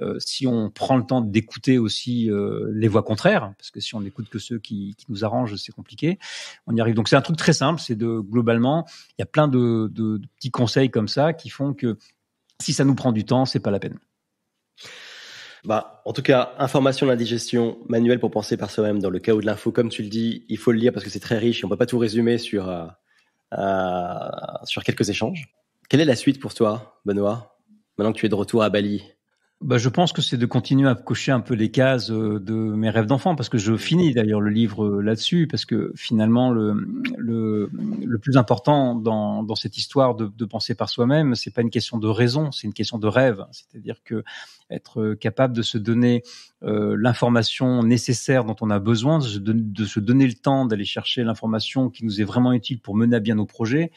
euh, si on prend le temps d'écouter aussi euh, les voix contraires, hein, parce que si on n'écoute que ceux qui, qui nous arrangent, c'est compliqué. On y arrive. Donc c'est un truc très simple, c'est de globalement, il y a plein de, petits conseils comme ça qui font que si ça nous prend du temps, c'est pas la peine. Bah, en tout cas, information l'indigestion manuel pour penser par soi-même dans le chaos de l'info, comme tu le dis, il faut le lire parce que c'est très riche et on peut pas tout résumer sur, euh, euh, sur quelques échanges. Quelle est la suite pour toi, Benoît, maintenant que tu es de retour à Bali bah, je pense que c'est de continuer à cocher un peu les cases euh, de mes rêves d'enfant, parce que je finis d'ailleurs le livre euh, là-dessus, parce que finalement, le, plus important dans, cette histoire de, penser par soi-même, c'est pas une question de raison, c'est une question de rêve. C'est-à-dire que être capable de se donner euh, l'information nécessaire dont on a besoin, de, de se donner le temps d'aller chercher l'information qui nous est vraiment utile pour mener à bien nos projets,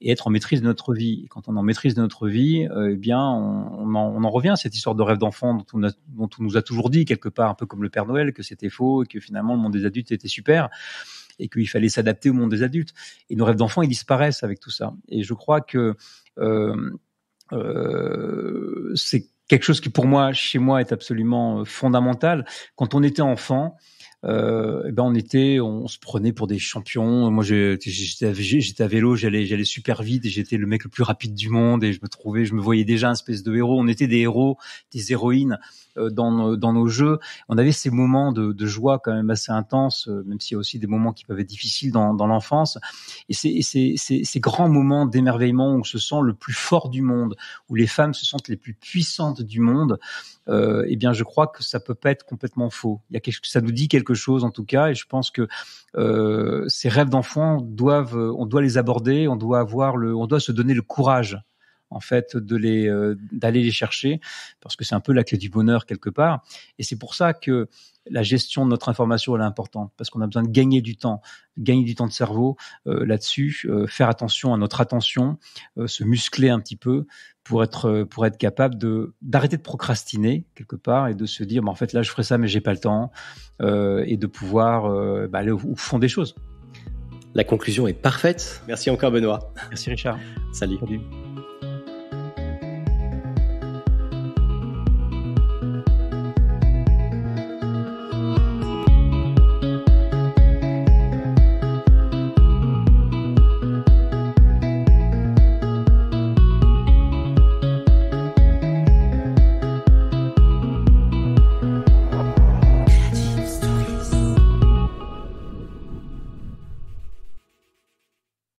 et être en maîtrise de notre vie. Et quand on en maîtrise de notre vie, euh, eh bien, on, en, revient à cette histoire de rêve d'enfant dont on, nous a toujours dit quelque part, un peu comme le Père Noël, que c'était faux et que finalement le monde des adultes était super et qu'il fallait s'adapter au monde des adultes. Et nos rêves d'enfants, ils disparaissent avec tout ça. Et je crois que euh, euh, c'est quelque chose qui pour moi, chez moi, est absolument fondamental. Quand on était enfant, euh, eh ben on était, on, se prenait pour des champions. Moi, j'étais à, à vélo, j'allais, j'allais super vite et j'étais le mec le plus rapide du monde et je me trouvais, je me voyais déjà un espèce de héros. On était des héros, des héroïnes euh, dans nos, jeux. On avait ces moments de, joie quand même assez intenses, euh, même s'il y a aussi des moments qui peuvent être difficiles dans, l'enfance. Et c'est ces, grands moments d'émerveillement où on se sent le plus fort du monde, où les femmes se sentent les plus puissantes du monde. Euh, eh bien, je crois que ça peut pas être complètement faux. Il y a quelque, ça nous dit quelque chose en tout cas. Et je pense que euh, ces rêves d'enfants, doivent, on doit les aborder, on doit avoir le, on doit se donner le courage en fait de les euh, d'aller les chercher parce que c'est un peu la clé du bonheur quelque part et c'est pour ça que la gestion de notre information elle est importante parce qu'on a besoin de gagner du temps gagner du temps de cerveau euh, là-dessus euh, faire attention à notre attention se muscler un petit peu pour être pour être capable de d'arrêter de procrastiner quelque part et de se dire bah, en fait là je ferai ça mais j'ai pas le temps et de pouvoir bah, aller au, fond des choses la conclusion est parfaite. Merci encore Benoît. Merci Richard. Salut. Salut.